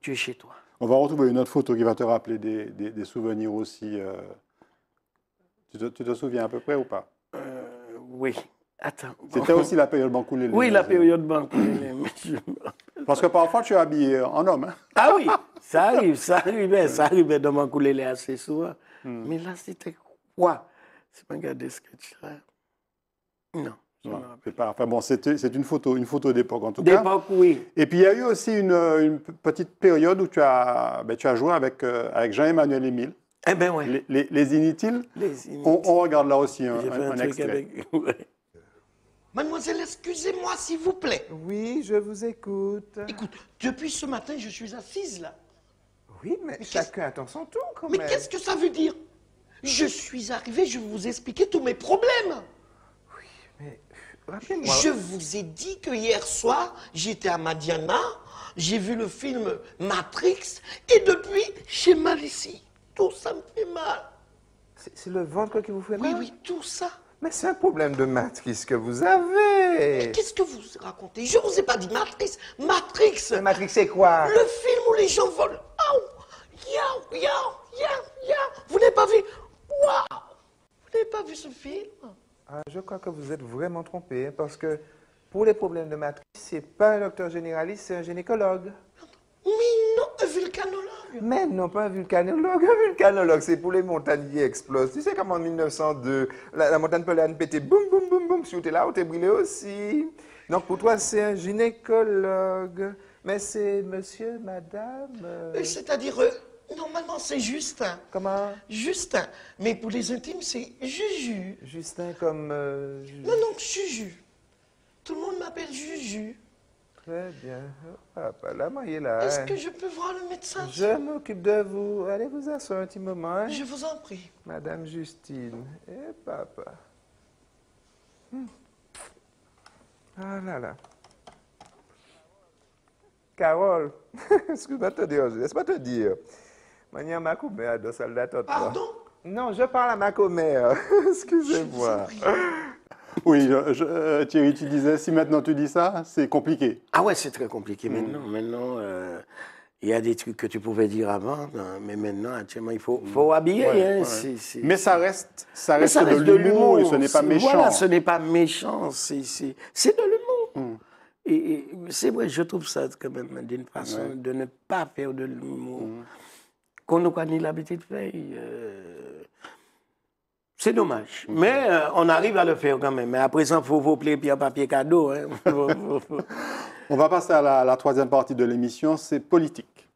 [SPEAKER 2] tu es chez
[SPEAKER 1] toi. On va retrouver une autre photo qui va te rappeler des, souvenirs aussi. Euh, tu te, souviens à peu près ou pas euh, Oui. Attends. C'était aussi la période Bancoulé. Oui, la période
[SPEAKER 2] Bancoulé.
[SPEAKER 1] Parce que parfois, tu es habillé en homme. Hein.
[SPEAKER 2] Ah oui, ça arrive, ça arrive. Hein, ça arrive hein, dans Bancoulélé assez souvent. Hmm. Mais là, c'était
[SPEAKER 1] quoi C'est pas regardé ce que tu as. Non. enfin bon, c'est une photo, une photo d'époque en tout cas. D'époque, oui. Et puis il y a eu aussi une, petite période où tu as, ben, joué avec, euh, avec Jean-Emmanuel Émile. Eh ben les, inutiles,
[SPEAKER 2] On, regarde là aussi Mademoiselle, excusez-moi s'il vous plaît. Oui, je vous écoute. Écoute, depuis ce matin, je suis assise là.
[SPEAKER 1] Oui, mais, chacun attend son tour quand mais qu'est-ce
[SPEAKER 2] que ça veut dire Je suis arrivée, je vais vous expliquer tous mes problèmes. Oui,
[SPEAKER 1] mais euh, rappelez
[SPEAKER 2] Je vous ai dit que hier soir, j'étais à Madiana, j'ai vu le film Matrix, et depuis, chez ici ça me fait mal. C'est le ventre qui vous fait mal? Oui, oui, tout ça. Mais c'est un problème de matrice que vous avez. Qu'est-ce que vous racontez Je ne vous ai pas dit matrice. Matrix. matrix, c'est quoi Le film où les gens volent. Vous n'avez pas vu Waouh Vous
[SPEAKER 3] n'avez pas vu ce film
[SPEAKER 1] ah, Je crois que vous êtes vraiment trompé. Hein, parce que pour les problèmes de matrice, c'est pas un docteur généraliste, c'est un gynécologue. Mais non, vulcanologue. Mais non, pas un vulcanologue. Un vulcanologue, c'est pour les montagnes qui explosent. Tu sais comment en 1902, la, montagne polaire pétait boum, boum, boum, boum, si tu étais là, tu es brûlé aussi. Donc pour toi, c'est un gynécologue. Mais c'est monsieur, madame.
[SPEAKER 3] Euh, euh, c'est-à-dire, euh, normalement, c'est Justin. Comment Justin. Mais pour les intimes, c'est Juju.
[SPEAKER 1] Justin comme. Non,
[SPEAKER 3] non, Juju. Tout le monde m'appelle Juju.
[SPEAKER 1] Très bien. la est là. Est-ce que je
[SPEAKER 3] peux voir le médecin Je
[SPEAKER 2] m'occupe de vous. Allez vous asseoir un petit moment. Hein? Je vous en prie. Madame Justine
[SPEAKER 1] et eh, papa. Hmm. Ah là là. Carole, excuse-moi de te dire, laisse-moi te dire. Mania ma de d'attente. Pardon? Non, je parle à ma commère. Excusez-moi. Oui, euh, Thierry, tu disais, si maintenant tu dis ça, c'est compliqué. Ah ouais, c'est très compliqué mm. maintenant. Maintenant, euh, il y a des trucs
[SPEAKER 2] que tu pouvais dire avant, euh, mais maintenant, actuellement, il faut, mm. faut habiller. Hein, mais ça reste,
[SPEAKER 1] ça reste, de, l'humour et ce n'est pas méchant. ce n'est
[SPEAKER 2] pas méchant, c'est de l'humour. Mm. Et, c'est vrai, je trouve ça quand même d'une façon de ne pas faire de l'humour. Qu'on nous connaît l'habitude de faire.
[SPEAKER 1] C'est dommage.
[SPEAKER 2] Mais euh, on arrive à le faire quand même. Mais à présent, il faut vous plaire puis papier cadeau. Hein.
[SPEAKER 1] on va passer à la, troisième partie de l'émission, c'est politique.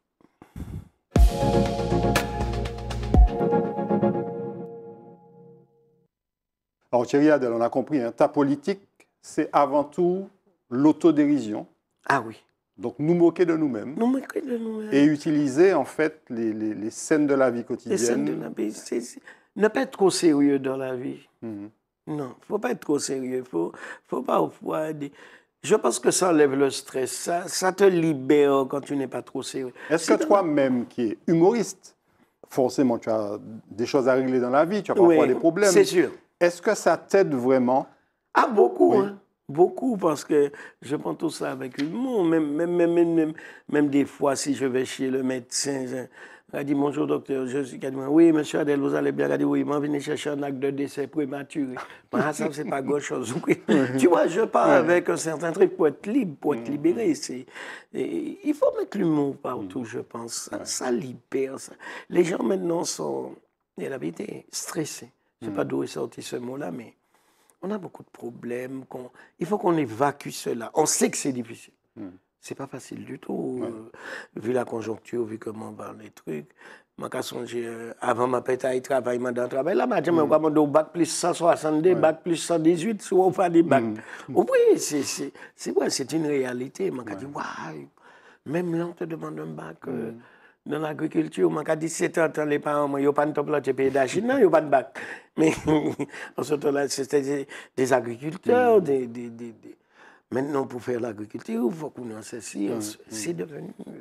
[SPEAKER 1] Alors Thierry Adel, on a compris, un hein, ta politique, c'est avant tout l'autodérision. Ah oui. Donc nous moquer de nous-mêmes. Nous moquer de nous-mêmes. Et utiliser en fait les, scènes de la vie quotidienne. Les scènes de la vie, ne pas être trop
[SPEAKER 2] sérieux dans la vie. Non, -hmm. Non, faut pas être trop sérieux. Faut, faut pas au froid Je pense que ça enlève le stress. Ça, ça te libère quand tu n'es pas trop sérieux. Est-ce que
[SPEAKER 1] toi-même, qui es humoriste, forcément, tu as des choses à régler dans la vie, tu as parfois des problèmes. C'est sûr. Est-ce que ça t'aide vraiment Ah, beaucoup. Hein. Beaucoup, parce
[SPEAKER 2] que je prends tout ça avec humour. Même, même, même, même, même, des fois, si je vais chez le médecin, elle a dit Bonjour docteur, je suis Oui, monsieur Adèle, vous allez bien Elle a dit Oui, m'en venez chercher un acte de décès prématuré. Bah, ça, c'est pas grand chose. tu vois, je pars avec un certain truc pour être libre, pour être libéré. Et, il faut mettre l'humour partout, je pense. Ça, libère. Les gens maintenant sont, et la vérité, stressés. Je ne sais pas mm. d'où est sorti ce mot-là, mais on a beaucoup de problèmes. Il faut qu'on évacue cela. On sait que c'est difficile. Mm c'est pas facile du tout. Euh, vu la conjoncture, vu comment parlent les trucs. Moi, quand je euh, avant ma pétaille, travail, m'a dans travail. Là, je me suis bac plus 162, ouais. bac plus 118, si on fait des bacs. Mm. oui, c'est vrai, c'est une réalité. Je me dit, waouh, même là, on te demande un bac. Euh, mm. dans l'agriculture, moi, à 17 ans, les parents, ils n'ont pas de top tu payes non, ils pas de bac. Mais, en ce temps-là, c'était des agriculteurs, mm. des, des, des Maintenant, pour faire l'agriculture, il faut qu'on en hum, hum. C'est devenu. Euh,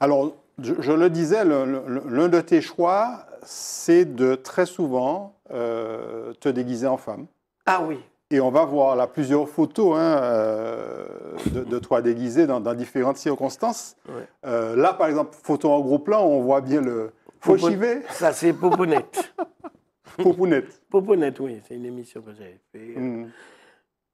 [SPEAKER 1] Alors, je, le disais, l'un de tes choix, c'est de très souvent euh, te déguiser en femme. Ah oui. Et on va voir là plusieurs photos hein, euh, de, toi déguisé dans, différentes circonstances. là, par exemple, photo en gros plan, on voit bien le faux Ça, c'est Poponette. Poponette.
[SPEAKER 2] Popounette, oui, c'est une émission que j'avais faite. Hum.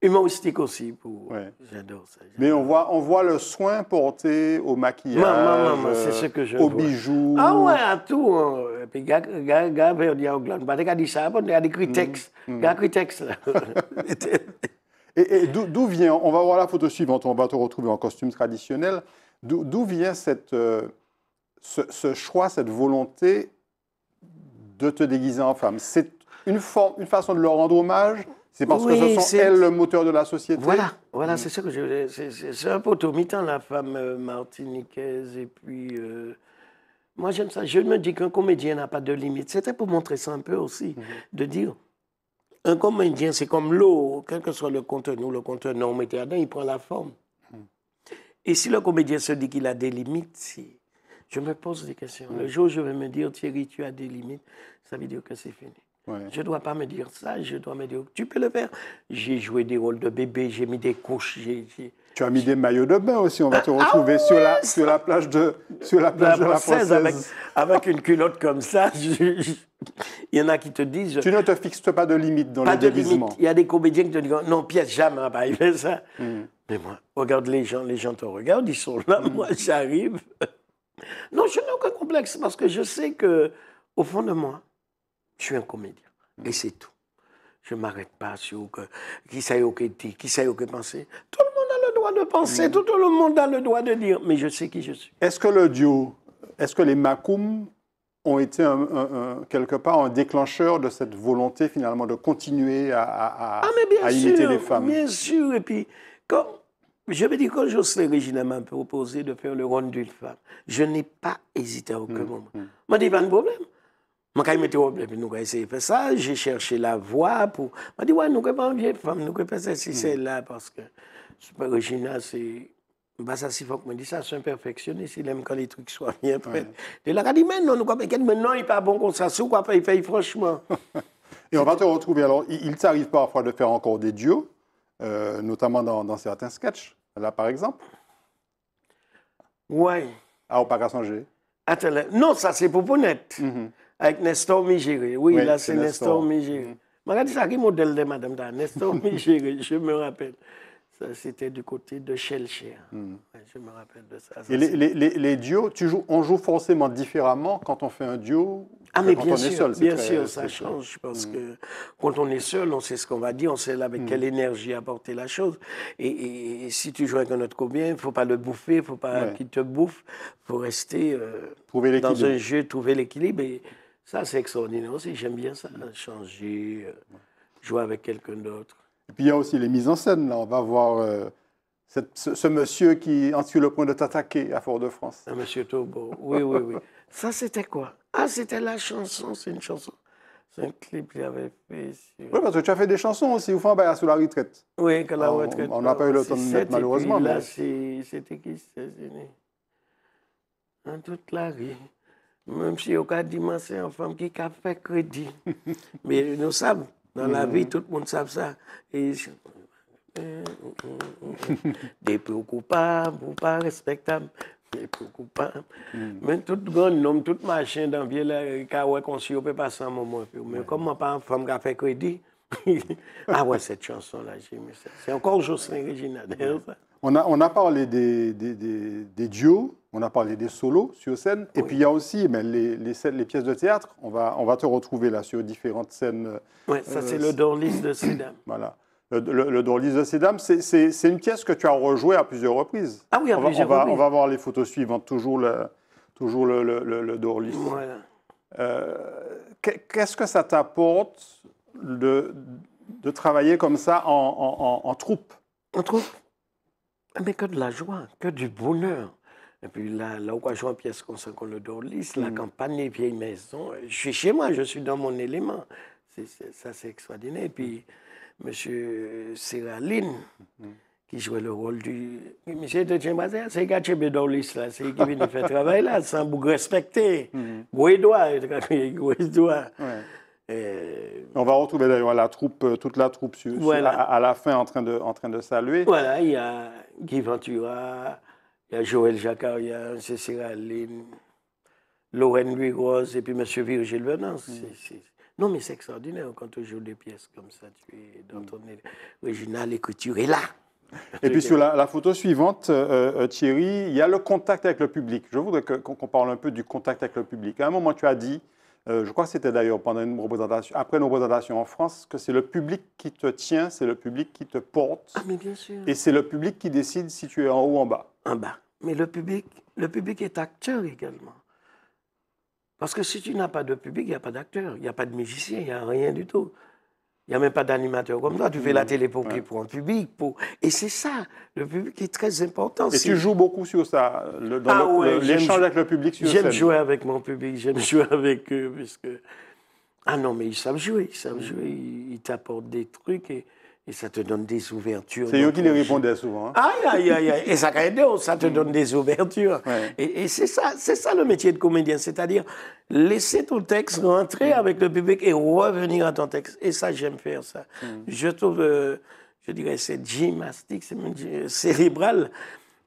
[SPEAKER 2] Humoristique aussi. Pour...
[SPEAKER 1] J'adore ça. Mais on voit, on voit le soin porté au maquillage, euh, que aux bijoux. Ah ouais,
[SPEAKER 2] à tout. Hein. Et puis, gars, gars, bah, dit, a dit ça, mm, mm. a
[SPEAKER 1] et, d'où vient, on va voir la photo suivante, on va te retrouver en costume traditionnel. D'où vient cette, euh, ce, ce choix, cette volonté de te déguiser en femme C'est une, forme, une façon de leur rendre hommage c'est parce que ce sont elles le moteur de la société. Voilà,
[SPEAKER 2] voilà, c'est mm. ça que je dire. C'est un peu mi-temps, la femme euh, martiniquaise. Et puis, euh, moi, j'aime ça. Je me dis qu'un comédien n'a pas de limites. C'était pour montrer ça un peu aussi, mm-hmm. de dire. Un comédien, c'est comme l'eau, quel que soit le contenu, le contenu non il prend la forme. Mm. Et si le comédien se dit qu'il a des limites, je me pose des questions. Mm. Le jour où je vais me dire, Thierry, tu as des limites, ça veut dire que c'est fini. Je ne dois pas me dire ça, je dois me dire, tu peux le faire. J'ai joué des rôles de bébé, j'ai mis des couches.
[SPEAKER 1] Tu as mis des maillots de bain aussi, on va te ah retrouver sur, la, sur la plage de, sur la, plage de la bah, Française. Avec,
[SPEAKER 2] avec, une culotte comme ça, il y en a qui te disent... Tu ne te fixes pas de limite dans le déguisement. Il y a des comédiens qui te disent, non, pièce, jamais, hein, bah, il fait ça. Hmm. Mais moi, regarde les gens, les gens te regardent, ils sont là, hmm. moi, j'arrive. Non, je n'ai aucun complexe, parce que je sais que, au fond de moi, je suis un comédien. Et mm. c'est tout. Je ne m'arrête pas sur que, qui sait au que dit, qui sait au que penser. Tout le monde a le droit de penser, mm. tout le monde a le droit de dire, mais je sais qui je suis.
[SPEAKER 1] Est-ce que le duo, est-ce que les Makoum ont été un, quelque part un déclencheur de cette volonté finalement de continuer à, femmes ah, mais bien sûr, les femmes Bien sûr, et puis quand,
[SPEAKER 2] je me dis quand Jocelyne Régina m'a proposé de faire le rôle d'une femme, je n'ai pas hésité à aucun mm, moment. moment. M'a dit pas de problème. Oh, mais quand mettait au blé, nous avons essayé de faire ça, j'ai cherché la voie pour. On dit, ouais, nous pouvons pas envie de femme, nous pouvons pas faire ça, si là parce que Super Regina, c'est. Bah, ça, c'est... faut que je dise ça, c'est un perfectionniste, il aime quand les trucs soient bien faits. Et là, il dit, mais non, nous, mais non, il n'est pas bon comme ça, quoi, il fait, franchement.
[SPEAKER 1] Et on va te retrouver. Alors, il t'arrive parfois de faire encore des duos, euh, notamment dans, certains sketchs, là, par exemple. Ouais. Ah, au pas à
[SPEAKER 2] Attends, non, ça, c'est pour net avec Nestor Migéry. Oui, là, c'est Nestor, Migéry. ça, mm. qui modèle de madame Nestor je me rappelle. Ça, c'était du côté de Shelcher. Mm. Je me rappelle de ça. Et les,
[SPEAKER 1] duos, on joue forcément différemment quand on fait un duo ah, mais quand on est seul. Bien sûr, ça change.
[SPEAKER 2] Parce mm. que quand on est seul, on sait ce qu'on va dire, on sait avec quelle énergie apporter la chose. Et, si tu joues avec un autre combien, il ne faut pas le bouffer, il ne faut pas qu'il te bouffe. Il faut rester euh, dans un jeu, trouver l'équilibre. Et, ça, c'est extraordinaire aussi. J'aime bien ça, changer, euh, jouer avec quelqu'un d'autre.
[SPEAKER 1] Et puis, il y a aussi les mises en scène. Là, on va voir euh, ce, monsieur qui en sur le point de t'attaquer à Fort-de-France. monsieur Taubo, Oui, oui, oui.
[SPEAKER 2] ça, c'était quoi Ah, c'était la chanson. C'est une chanson.
[SPEAKER 1] C'est un clip qu'il avait
[SPEAKER 2] fait. Sur... Oui, parce que tu
[SPEAKER 1] as fait des chansons aussi, au fond, sur la retraite. Oui, que la retraite. On n'a pas eu le euh, temps de mettre, malheureusement. Mais là,
[SPEAKER 2] c'était qui C'était Dans toute la rue. Même si on dit, c'est une femme qui a fait crédit. Mais nous savons, dans la vie, tout le monde sait ça. Des préoccupants, ou pas respectables. Des préoccupants. Mm. Mais tout grand homme, tout machin dans le vieux, qu'on s'y peut passer un moment. Mais comment pas une femme qui a fait crédit? ah ouais, cette chanson-là, j'ai ça. C'est encore Jocelyn Regina, d'ailleurs
[SPEAKER 1] on a, on a parlé des, des, duos, on a parlé des solos sur scène. Et puis il y a aussi mais les, les, les, pièces de théâtre. On va, on va te retrouver là sur différentes scènes. Euh, oui, ça c'est euh, le
[SPEAKER 2] Dorlis de Sédam.
[SPEAKER 1] voilà. Le, le, Dorlis de Sédam, c'est une pièce que tu as rejouée à plusieurs reprises. Ah oui, à on va, plusieurs reprises. On va voir les photos suivantes, toujours le, toujours le, Dorlis. Euh, qu'est-ce que ça t'apporte de, de, travailler comme ça en, en troupe En troupe
[SPEAKER 2] mais que de la joie, que du bonheur. Et puis là, là où je une pièce qu'on ça qu'on le dorlis, la mm. campagne, les vieilles maisons, euh, je suis chez moi, je suis dans mon élément. ça, c'est extraordinaire. Et puis, M. Mm. Séraline, euh, mm. qui jouait le rôle du. M. de Tchembazer, c'est Gaché Bédorlis, là, c'est qui vient de faire travail là, sans vous
[SPEAKER 1] respecter. Gros il gros doigt. Euh, on va retrouver d'ailleurs la troupe, euh, toute la troupe à, la fin en train de, en train de saluer. Voilà,
[SPEAKER 2] il y a Guy Ventura, il y a Joël Jacquard, il y a Cécile Aline, Lorraine Louis et puis M. Virgil Venance. Mm. Non, mais c'est extraordinaire quand tu joues des pièces comme ça, tu es dans mm. ton
[SPEAKER 1] original, et tu es là.
[SPEAKER 2] Et puis sur la,
[SPEAKER 1] photo suivante, euh, Thierry, il y a le contact avec le public. Je voudrais qu'on parle un peu du contact avec le public. À un moment, tu as dit euh, je crois que c'était d'ailleurs pendant une représentation, après une représentation en France, que c'est le public qui te tient, c'est le public qui te porte. Ah, mais bien sûr. Et c'est le public qui décide si tu es en haut ou en bas. En bas.
[SPEAKER 2] Mais le public, le public est acteur également. Parce que si tu n'as pas de public, il n'y a pas d'acteur, il n'y a pas de musicien, il n'y a rien du tout. Il n'y a même pas d'animateur comme toi. Tu fais la mm. télé pour un public. Pour... Et c'est ça, le
[SPEAKER 1] public est très important. Et tu joues beaucoup sur ça, le, ah l'échange avec le public sur J'aime jouer
[SPEAKER 2] avec mon public, j'aime jouer avec eux, parce que... Ah non, mais ils savent jouer, ils savent mm. jouer, ils, ils t'apportent des trucs. Et et ça te donne des ouvertures. C'est eux qui les répondaient souvent. Hein. Aïe, aïe, aïe, Et ça ça te mm. donne des ouvertures. Et, c'est ça, c'est ça le métier de comédien, c'est-à-dire laisser ton texte rentrer mm. avec le public et revenir à ton texte. Et ça, j'aime faire ça. Mm. Je trouve, euh, je dirais, c'est gymnastique, c'est même euh, cérébral.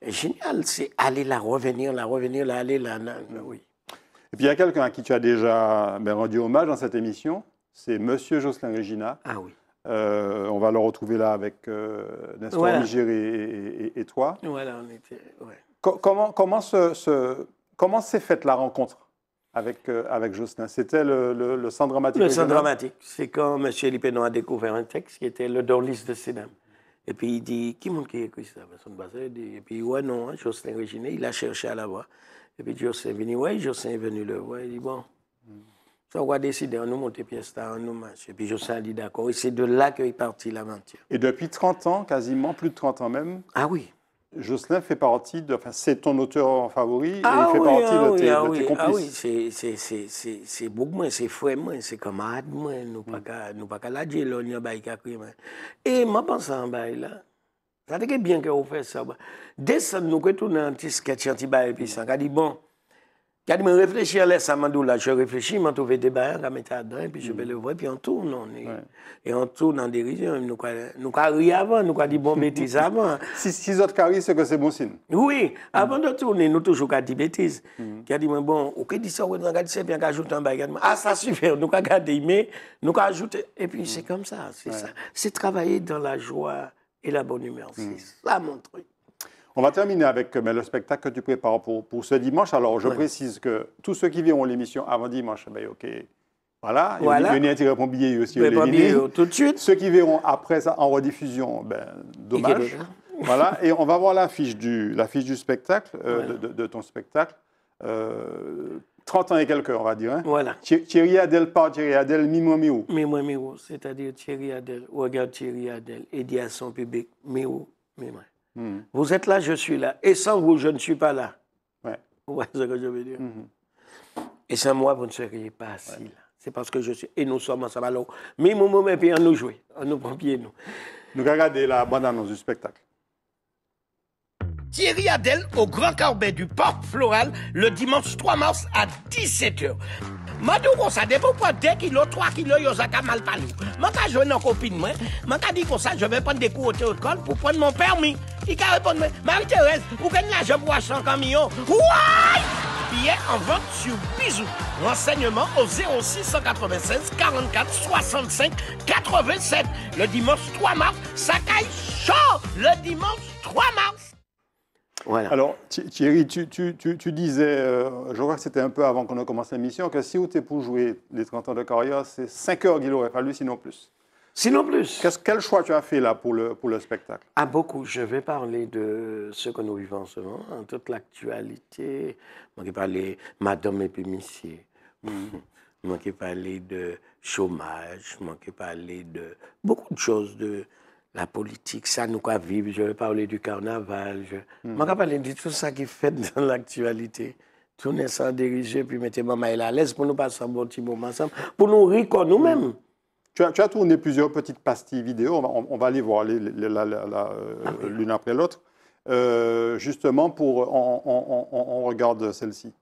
[SPEAKER 2] Génial, c'est aller là, revenir là, revenir là, aller là, oui.
[SPEAKER 1] Et puis il y a quelqu'un à qui tu as déjà ben, rendu hommage dans cette émission, c'est Monsieur Jocelyn Regina. Ah oui euh, on va le retrouver là avec euh, Nestor et, toi.
[SPEAKER 2] Voilà, on était.
[SPEAKER 1] comment comment s'est faite la rencontre avec, euh, avec Jocelyn C'était le, le, sang dramatique Le sang dramatique. C'est quand M.
[SPEAKER 2] Lipénon a découvert un texte qui était le Dorlis de Sénam. Et puis il dit Qui monte qui écrit ça Et puis, ouais, non, hein, Jocelyn Réginé, il a cherché à la voir. Et puis Jocelyn est venu, ouais, Jocelyn est venu le voir. Il dit Bon. Hmm on va décider, on nous monte pièce, on nous marche. Et puis, Jocelyn dit
[SPEAKER 1] d'accord. Et c'est de là qu'est partie l'aventure. Et depuis 30 ans, quasiment, plus de 30 ans même. Ah oui. Jocelyn fait partie Enfin, c'est ton auteur favori et ah il fait partie ah ah de, tes, oui, complices.
[SPEAKER 2] Ah oui, c'est beaucoup moins, c'est fou moins, c'est camarade moins. Nous ne pas mm. nous pas la dire, on y a bail Et je pense à bail là. Ça te bien que vous faites ça. Bah, Descendre, nous retournons un petit sketch, un petit bail, puis ça. dit bon. Quand je réfléchis à l'Essamandou, là, je réfléchis, je trouve des barrières à dedans, puis je vais mm. le voir, puis on tourne. On Et on tourne en dérision. Nous avons ri avant, nous avons dit bon bêtise avant. si, si autres ri, c'est que c'est bon signe. Oui, avant mm. de tourner, nous toujours mm. dit bêtise. Il m'a dit, bon, ok, dis ça, on a dit c'est bien qu'ajoute un bain. Ah, ça suffit, nous avons gardé, mais nous avons ajouté. Et puis, c'est comme ça, c'est ça. C'est travailler dans la joie et la bonne humeur. C'est ça mon truc.
[SPEAKER 1] On va terminer avec euh, le spectacle que tu prépares pour, pour ce dimanche. Alors, je précise que tous ceux qui verront l'émission avant dimanche, eh ben, OK. Voilà, voilà. il y a un pour billet aussi. tout de suite. Ceux qui verront après ça en rediffusion, ben, dommage. voilà, et on va voir l'affiche du, du spectacle, euh, de, ton spectacle. Euh, 30 ans et quelques, on va dire. Hein. Voilà. Thierry Adel par Thierry Adel, Mimo Miro. Mimo Miro,
[SPEAKER 2] c'est-à-dire Thierry Adel, regarde Thierry Adel et dit à son public, Miro, Mimo. Mm-hmm. Vous êtes là, je suis là. Et sans vous, je ne suis pas là. Ouais. Vous voyez ce que je veux dire mm-hmm. Et sans moi, vous ne seriez pas assis là. C'est parce que je suis. Et nous sommes ensemble. Alors, mais mon moment, puis on nous jouer, On nous prend nous. Nous regardons la bande-annonce du spectacle. Thierry Adel au Grand corbet du Parc Floral le dimanche 3 mars à 17h. Madou ça dépend dès 2 kilos, 3 kilos, yo zaka mal pas nous. Moi jouer copine moi, moi dit comme ça, je vais prendre des cours au col pour prendre mon permis. Il va répondre Marie-Thérèse, ou gagne l'argent pour acheter un camion. Ouaille! Billets en vente sur Bisou. Renseignements au 0696 44 65 87. Le dimanche 3 mars, ça caille chaud. Le dimanche 3
[SPEAKER 1] mars. Alors, Thierry, tu, disais, euh, je crois que c'était un peu avant qu'on ait commencé l'émission, que si tu étiez pour jouer les 30 ans de carrière, c'est 5 heures qu'il aurait fallu, sinon plus. Sinon plus. quel choix tu as fait là pour le, pour le spectacle
[SPEAKER 2] Ah, beaucoup. Je vais parler de ce que nous vivons en ce moment, hein, toute l'actualité. Je vais parler Madame et Pémissier. moi mm. Je vais parler de chômage. Je vais parler de beaucoup de choses, de la politique, ça nous quoi vivre. Je vais parler du carnaval. Je vais parler de tout ça qui fait dans l'actualité. est sans diriger,
[SPEAKER 1] puis mettez maman à l'aise pour nous passer un bon petit moment ensemble, pour nous rire nous-mêmes. Mm. Tu as, tourné plusieurs petites pastilles vidéo, on va, on, les voir ah euh, l'une après l'autre, euh, justement pour... on regarde celle-ci.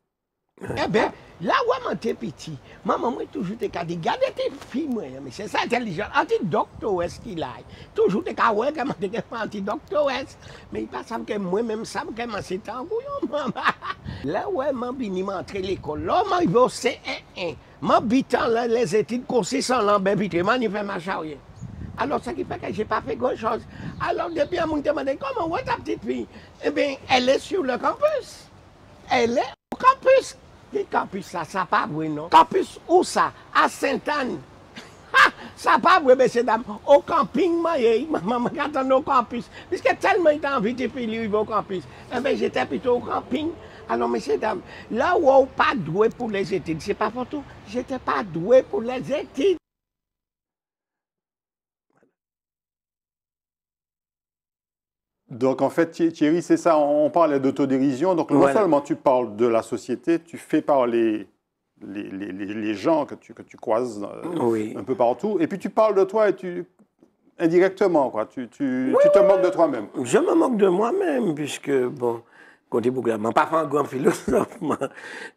[SPEAKER 1] Ebe,
[SPEAKER 2] la wè mwen te piti, mwen mwen mwen toujou te ka di gade te fi mwen, mwen se sa entelijon, anti-doctor wè skilay. Toujou te ka wè kè mwen te de fè anti-doctor wè, mwen y pa sab kè mwen mèm sab kè mwen se tan kouyon mwen. La wè mwen bi ni mwen antre l'ekol, lò mwen y vò se en en. Mwen bi tan lè lè zè ti kousi san lè mwen bi te mwen ni fè mwa charye. Alors sa ki fè kè jè pa fè kwen chòz. Alors de bi an mwen te mwen de kò mwen wè ta piti fi, e eh ben elè sou lè kampus, elè Ki kampis sa? Sa pa vwe nou? Kampis ou sa? A Saint-Anne? Ha! Sa pa vwe, mese dam? Ou kampin ma yey? Maman, mga tan nou kampis? Piske telman tan vitifili ou vwe kampis. Envej, eh jete pito ou kampin? Anon, mese dam, la ou ou pa dwe pou le zetil? Se pa fotou, jete pa dwe pou le zetil?
[SPEAKER 1] Donc en fait, Thierry, c'est ça, on parle d'autodérision. Donc non seulement tu parles de la société, tu fais parler les, gens que tu, que tu croises euh, un peu partout, et puis tu parles de toi et tu indirectement, quoi. Tu, te moques de toi-même. Je me moque de
[SPEAKER 2] moi-même, puisque, bon, côté pas un grand philosophe,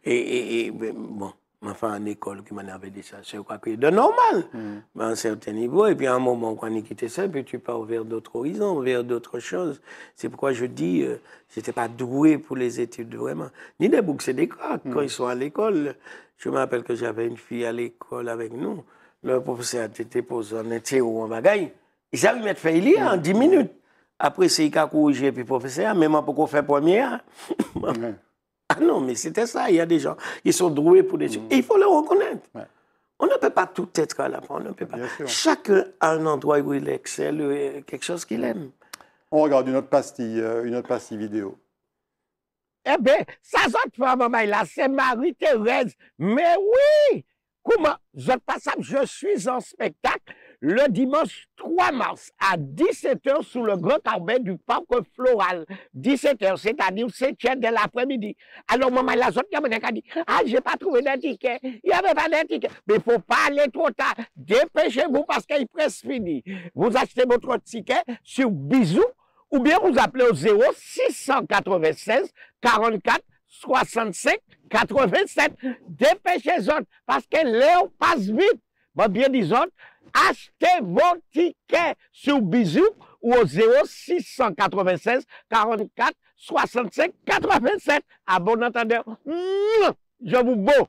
[SPEAKER 2] et bon, Enfin, en école, qui m'en avait déjà, c'est quoi de normal, à mm. un certain niveau. Et puis, à un moment, quand on quitté ça, puis tu pars vers d'autres horizons, vers d'autres choses. C'est pourquoi je dis, je euh, j'étais pas doué pour les études, vraiment. Ni des boucs, c'est des craques. Quand mm. ils sont à l'école, je me rappelle que j'avais une fille à l'école avec nous. Le professeur était posé en ou en bagaille. Ils avaient mettre fait en 10 mm. minutes. Après, c'est il a puis professeur, même pour pourquoi fait première non, mais c'était ça. Il y a des gens qui sont doués pour des choses. Mm. il faut le reconnaître. On ne peut pas tout être à la fois. On ne peut pas. Chacun
[SPEAKER 1] a un endroit où il excelle, quelque chose qu'il aime. On regarde une autre pastille, euh, une autre pastille vidéo.
[SPEAKER 2] Eh bien, ça, pas, femme-là, c'est Marie-Thérèse. Mais oui! Comment? Je passe, je suis en spectacle le dimanche 3 mars à 17h sous le grand arbre du parc floral. 17h, c'est-à-dire 7h de l'après-midi. Alors, maman, la zone a dit, ah, j'ai pas trouvé d'un ticket. Il n'y avait pas de ticket. Mais il faut pas aller trop tard. Dépêchez-vous parce qu'il presque fini. Vous achetez votre ticket sur Bisou ou bien vous appelez au 0 696 44 65 87. Dépêchez-vous parce que l'heure passe vite. Bon, bien disons. Ache te von tikè sou bizou ou o 0696 44 65 87. A bon entende, moum, je vous
[SPEAKER 1] bou.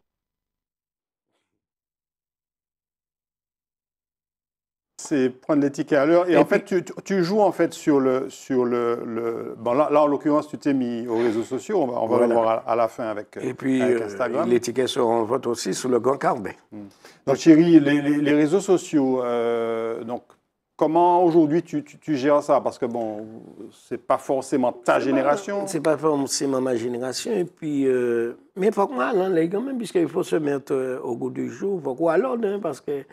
[SPEAKER 1] c'est prendre les tickets à l'heure. Et, en fait, tu, joues en fait sur le. Sur le, Bon, là, en l'occurrence, tu t'es mis aux réseaux sociaux. On va, le voir à, la fin avec, et puis, l'étiquette Instagram. les tickets seront votés aussi sur le Grand Carbet. Hmm. Donc, Chérie, les, réseaux sociaux, euh, donc, comment aujourd'hui tu, tu, gères ça Parce que bon, c'est pas forcément ta génération. C'est pas forcément ma génération. Et puis, euh,
[SPEAKER 2] mais il faut qu'on hein, les même, puisqu'il faut se mettre euh, au goût du jour. Il faut l'ordre, hein, parce que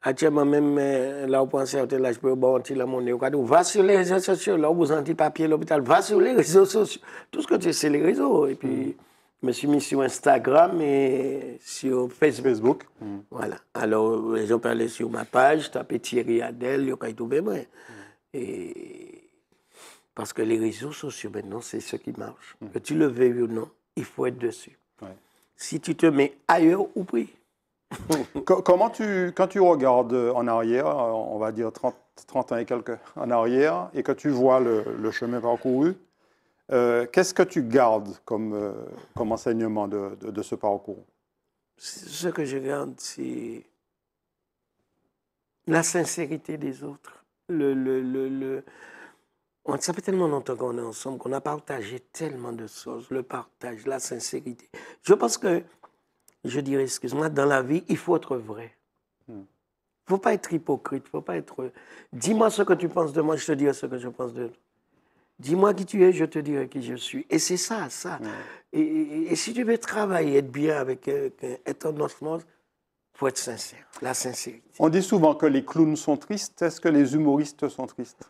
[SPEAKER 2] Actuellement, même euh, là où pensez, là, je peux bâtir la monnaie. Va sur les réseaux sociaux, là où vous sentez papier l'hôpital, va sur les réseaux sociaux. Tout ce que tu sais, c'est les réseaux. Et puis, mm. je me suis mis sur Instagram et sur Facebook. Mm. Voilà. Alors, les gens sur ma page, tape Thierry Adel, ils peuvent trouver moi. Et... Parce que les réseaux sociaux, maintenant, c'est ce qui marche. Mm. Que tu le veuilles ou non, il faut être dessus. Si tu te
[SPEAKER 1] mets ailleurs ou pris, Comment tu, quand tu regardes euh, en arrière, euh, on va dire 30, 30 ans et quelques en arrière, et que tu vois le, chemin parcouru, euh, qu'est-ce que tu gardes comme, comme enseignement de, de, ce parcours
[SPEAKER 2] Ce que je garde, c'est la sincérité des autres. Le, le, le on, ça fait tellement longtemps qu'on est ensemble, qu'on a partagé tellement de choses, le partage, la sincérité. Je pense que je dirais, excuse-moi, dans la vie, il faut être vrai. Il hmm. ne faut pas être hypocrite, il faut pas être... Dis-moi ce que tu penses de moi, je te dirai ce que je pense de toi. Dis-moi qui tu es, je te dirai qui je suis. Et c'est ça, ça. Hmm. Et, si tu veux travailler, être bien avec quelqu'un, être en osmose, il faut être sincère, la sincérité.
[SPEAKER 1] On dit souvent que les clowns sont tristes. Est-ce que les humoristes sont tristes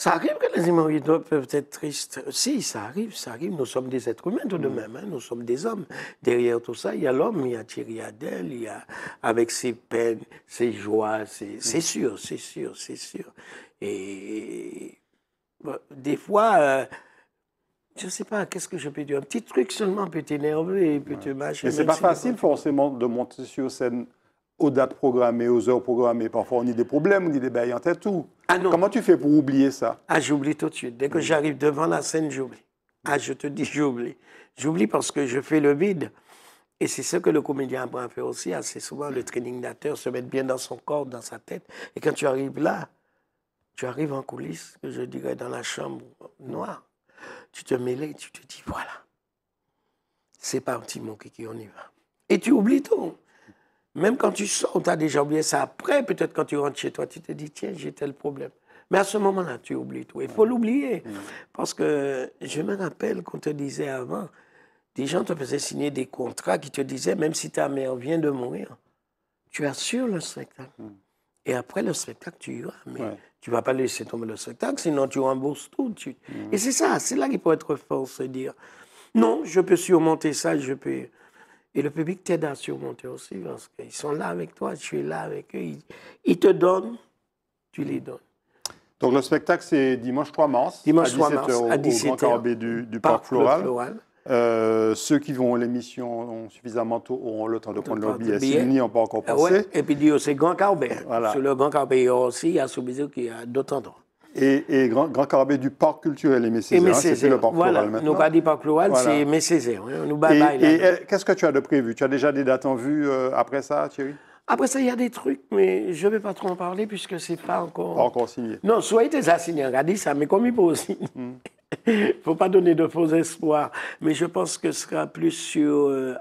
[SPEAKER 1] ça arrive que les hémorroïdes
[SPEAKER 2] peuvent être tristes. Si, ça arrive, ça arrive. Nous sommes des êtres humains tout de mm. même. Hein. Nous sommes des hommes. Derrière tout ça, il y a l'homme, il y a Thierry Adel, il y a, avec ses peines, ses joies. Mm. C'est sûr, c'est sûr, c'est sûr. Et des fois, euh, je ne sais pas, qu'est-ce que je peux dire Un petit truc seulement peut t'énerver, peut te ouais. Mais ce pas facile
[SPEAKER 1] forcément de monter sur scène aux dates programmées, aux heures programmées. Parfois, on y a des problèmes, on y a des bails en tête, tout. Ah Comment tu fais pour oublier ça Ah, j'oublie tout de suite. Dès que
[SPEAKER 2] j'arrive devant la scène, j'oublie. Ah, je te dis, j'oublie. J'oublie parce que je fais le vide. Et c'est ce que le comédien apprend à faire aussi assez ah, souvent, le training d'acteur, se mettre bien dans son corps, dans sa tête. Et quand tu arrives là, tu arrives en coulisses, que je dirais dans la chambre noire, tu te mêles, tu te dis, voilà, c'est parti, mon kiki, on y va. Et tu oublies tout. Même quand tu sors, on t'a déjà oublié ça. Après, peut-être quand tu rentres chez toi, tu te dis, tiens, j'ai tel problème. Mais à ce moment-là, tu oublies tout. Il faut l'oublier. Parce que je me rappelle qu'on te disait avant, des gens te faisaient signer des contrats qui te disaient, même si ta mère vient de mourir, tu assures le spectacle. Et après le spectacle, tu y vas. Mais tu ne vas pas laisser tomber le spectacle, sinon tu rembourses tout. Et c'est ça, c'est là qu'il faut être fort, se dire, non, je peux surmonter ça, je peux... Et le public t'aide à surmonter aussi parce qu'ils sont là avec toi, tu es là avec eux. Ils,
[SPEAKER 1] te donnent, tu les donnes. Donc le spectacle, c'est dimanche 3 mars. Dimanche 3 mars, à 17 au Grand du, du, Parc, Floral. Euh, ceux qui vont à l'émission suffisamment tôt auront le temps de prendre leur billet. ils n'y pas encore ah pensé.
[SPEAKER 2] Et puis, c'est Grand Carbet. Sur le Grand Carbet, il y a aussi, il y a qui a d'autres endroits
[SPEAKER 1] et, grand, grand, du parc culturel Aimé Césaire. Hein, c'est le parc voilà. Hein, nous pas dit parc
[SPEAKER 2] rural, c'est Aimé Césaire. Nous et,
[SPEAKER 1] qu'est-ce que tu as de prévu Tu as déjà des dates en vue euh, après ça, Thierry après ça, il y a des trucs, mais je ne vais pas trop en parler
[SPEAKER 2] puisque ce n'est pas encore. Pas encore signé. Non, soit il signé, regardez ça, mais comme il peut aussi. Il hmm. ne faut pas donner de faux espoirs. Mais je pense que ce sera plus sur euh,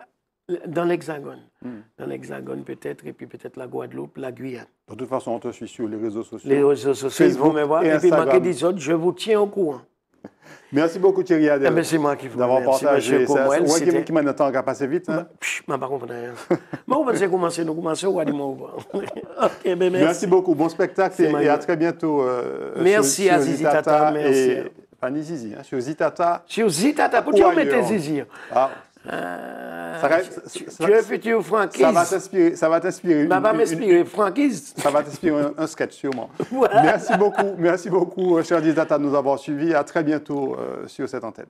[SPEAKER 2] dans l'Hexagone. Hmm. Dans l'Hexagone peut-être, et puis peut-être la Guadeloupe, la Guyane.
[SPEAKER 1] De toute façon, on te suit sur les réseaux sociaux. Les réseaux sociaux, ils vont me voir. Et, et puis, manquer des
[SPEAKER 2] autres, je vous tiens au courant.
[SPEAKER 1] Merci beaucoup, Thierry Adel. Ah, merci, moi qui vous D'avoir partagé. C'est moi qui m'en attends passer vite.
[SPEAKER 2] Je ne comprends pas. Nous commençons ou ben, merci.
[SPEAKER 1] beaucoup. Bon spectacle et, à très bientôt. Euh, merci à Zizi Tata. Merci. pas ni Zizi, hein, sur Zitata. Sur Zitata. Pourquoi on mettait Zizi? Ah. Euh, ça, tu, tu, es petit ou franquiste. Ça va t'inspirer. Ça va t'inspirer. Ça va m'inspirer,
[SPEAKER 2] franquiste.
[SPEAKER 1] Ça va t'inspirer un, sketch, sûrement. Merci beaucoup, merci beaucoup, euh, cher Dizata, de nous avoir suivis. À très bientôt euh, sur cette antenne.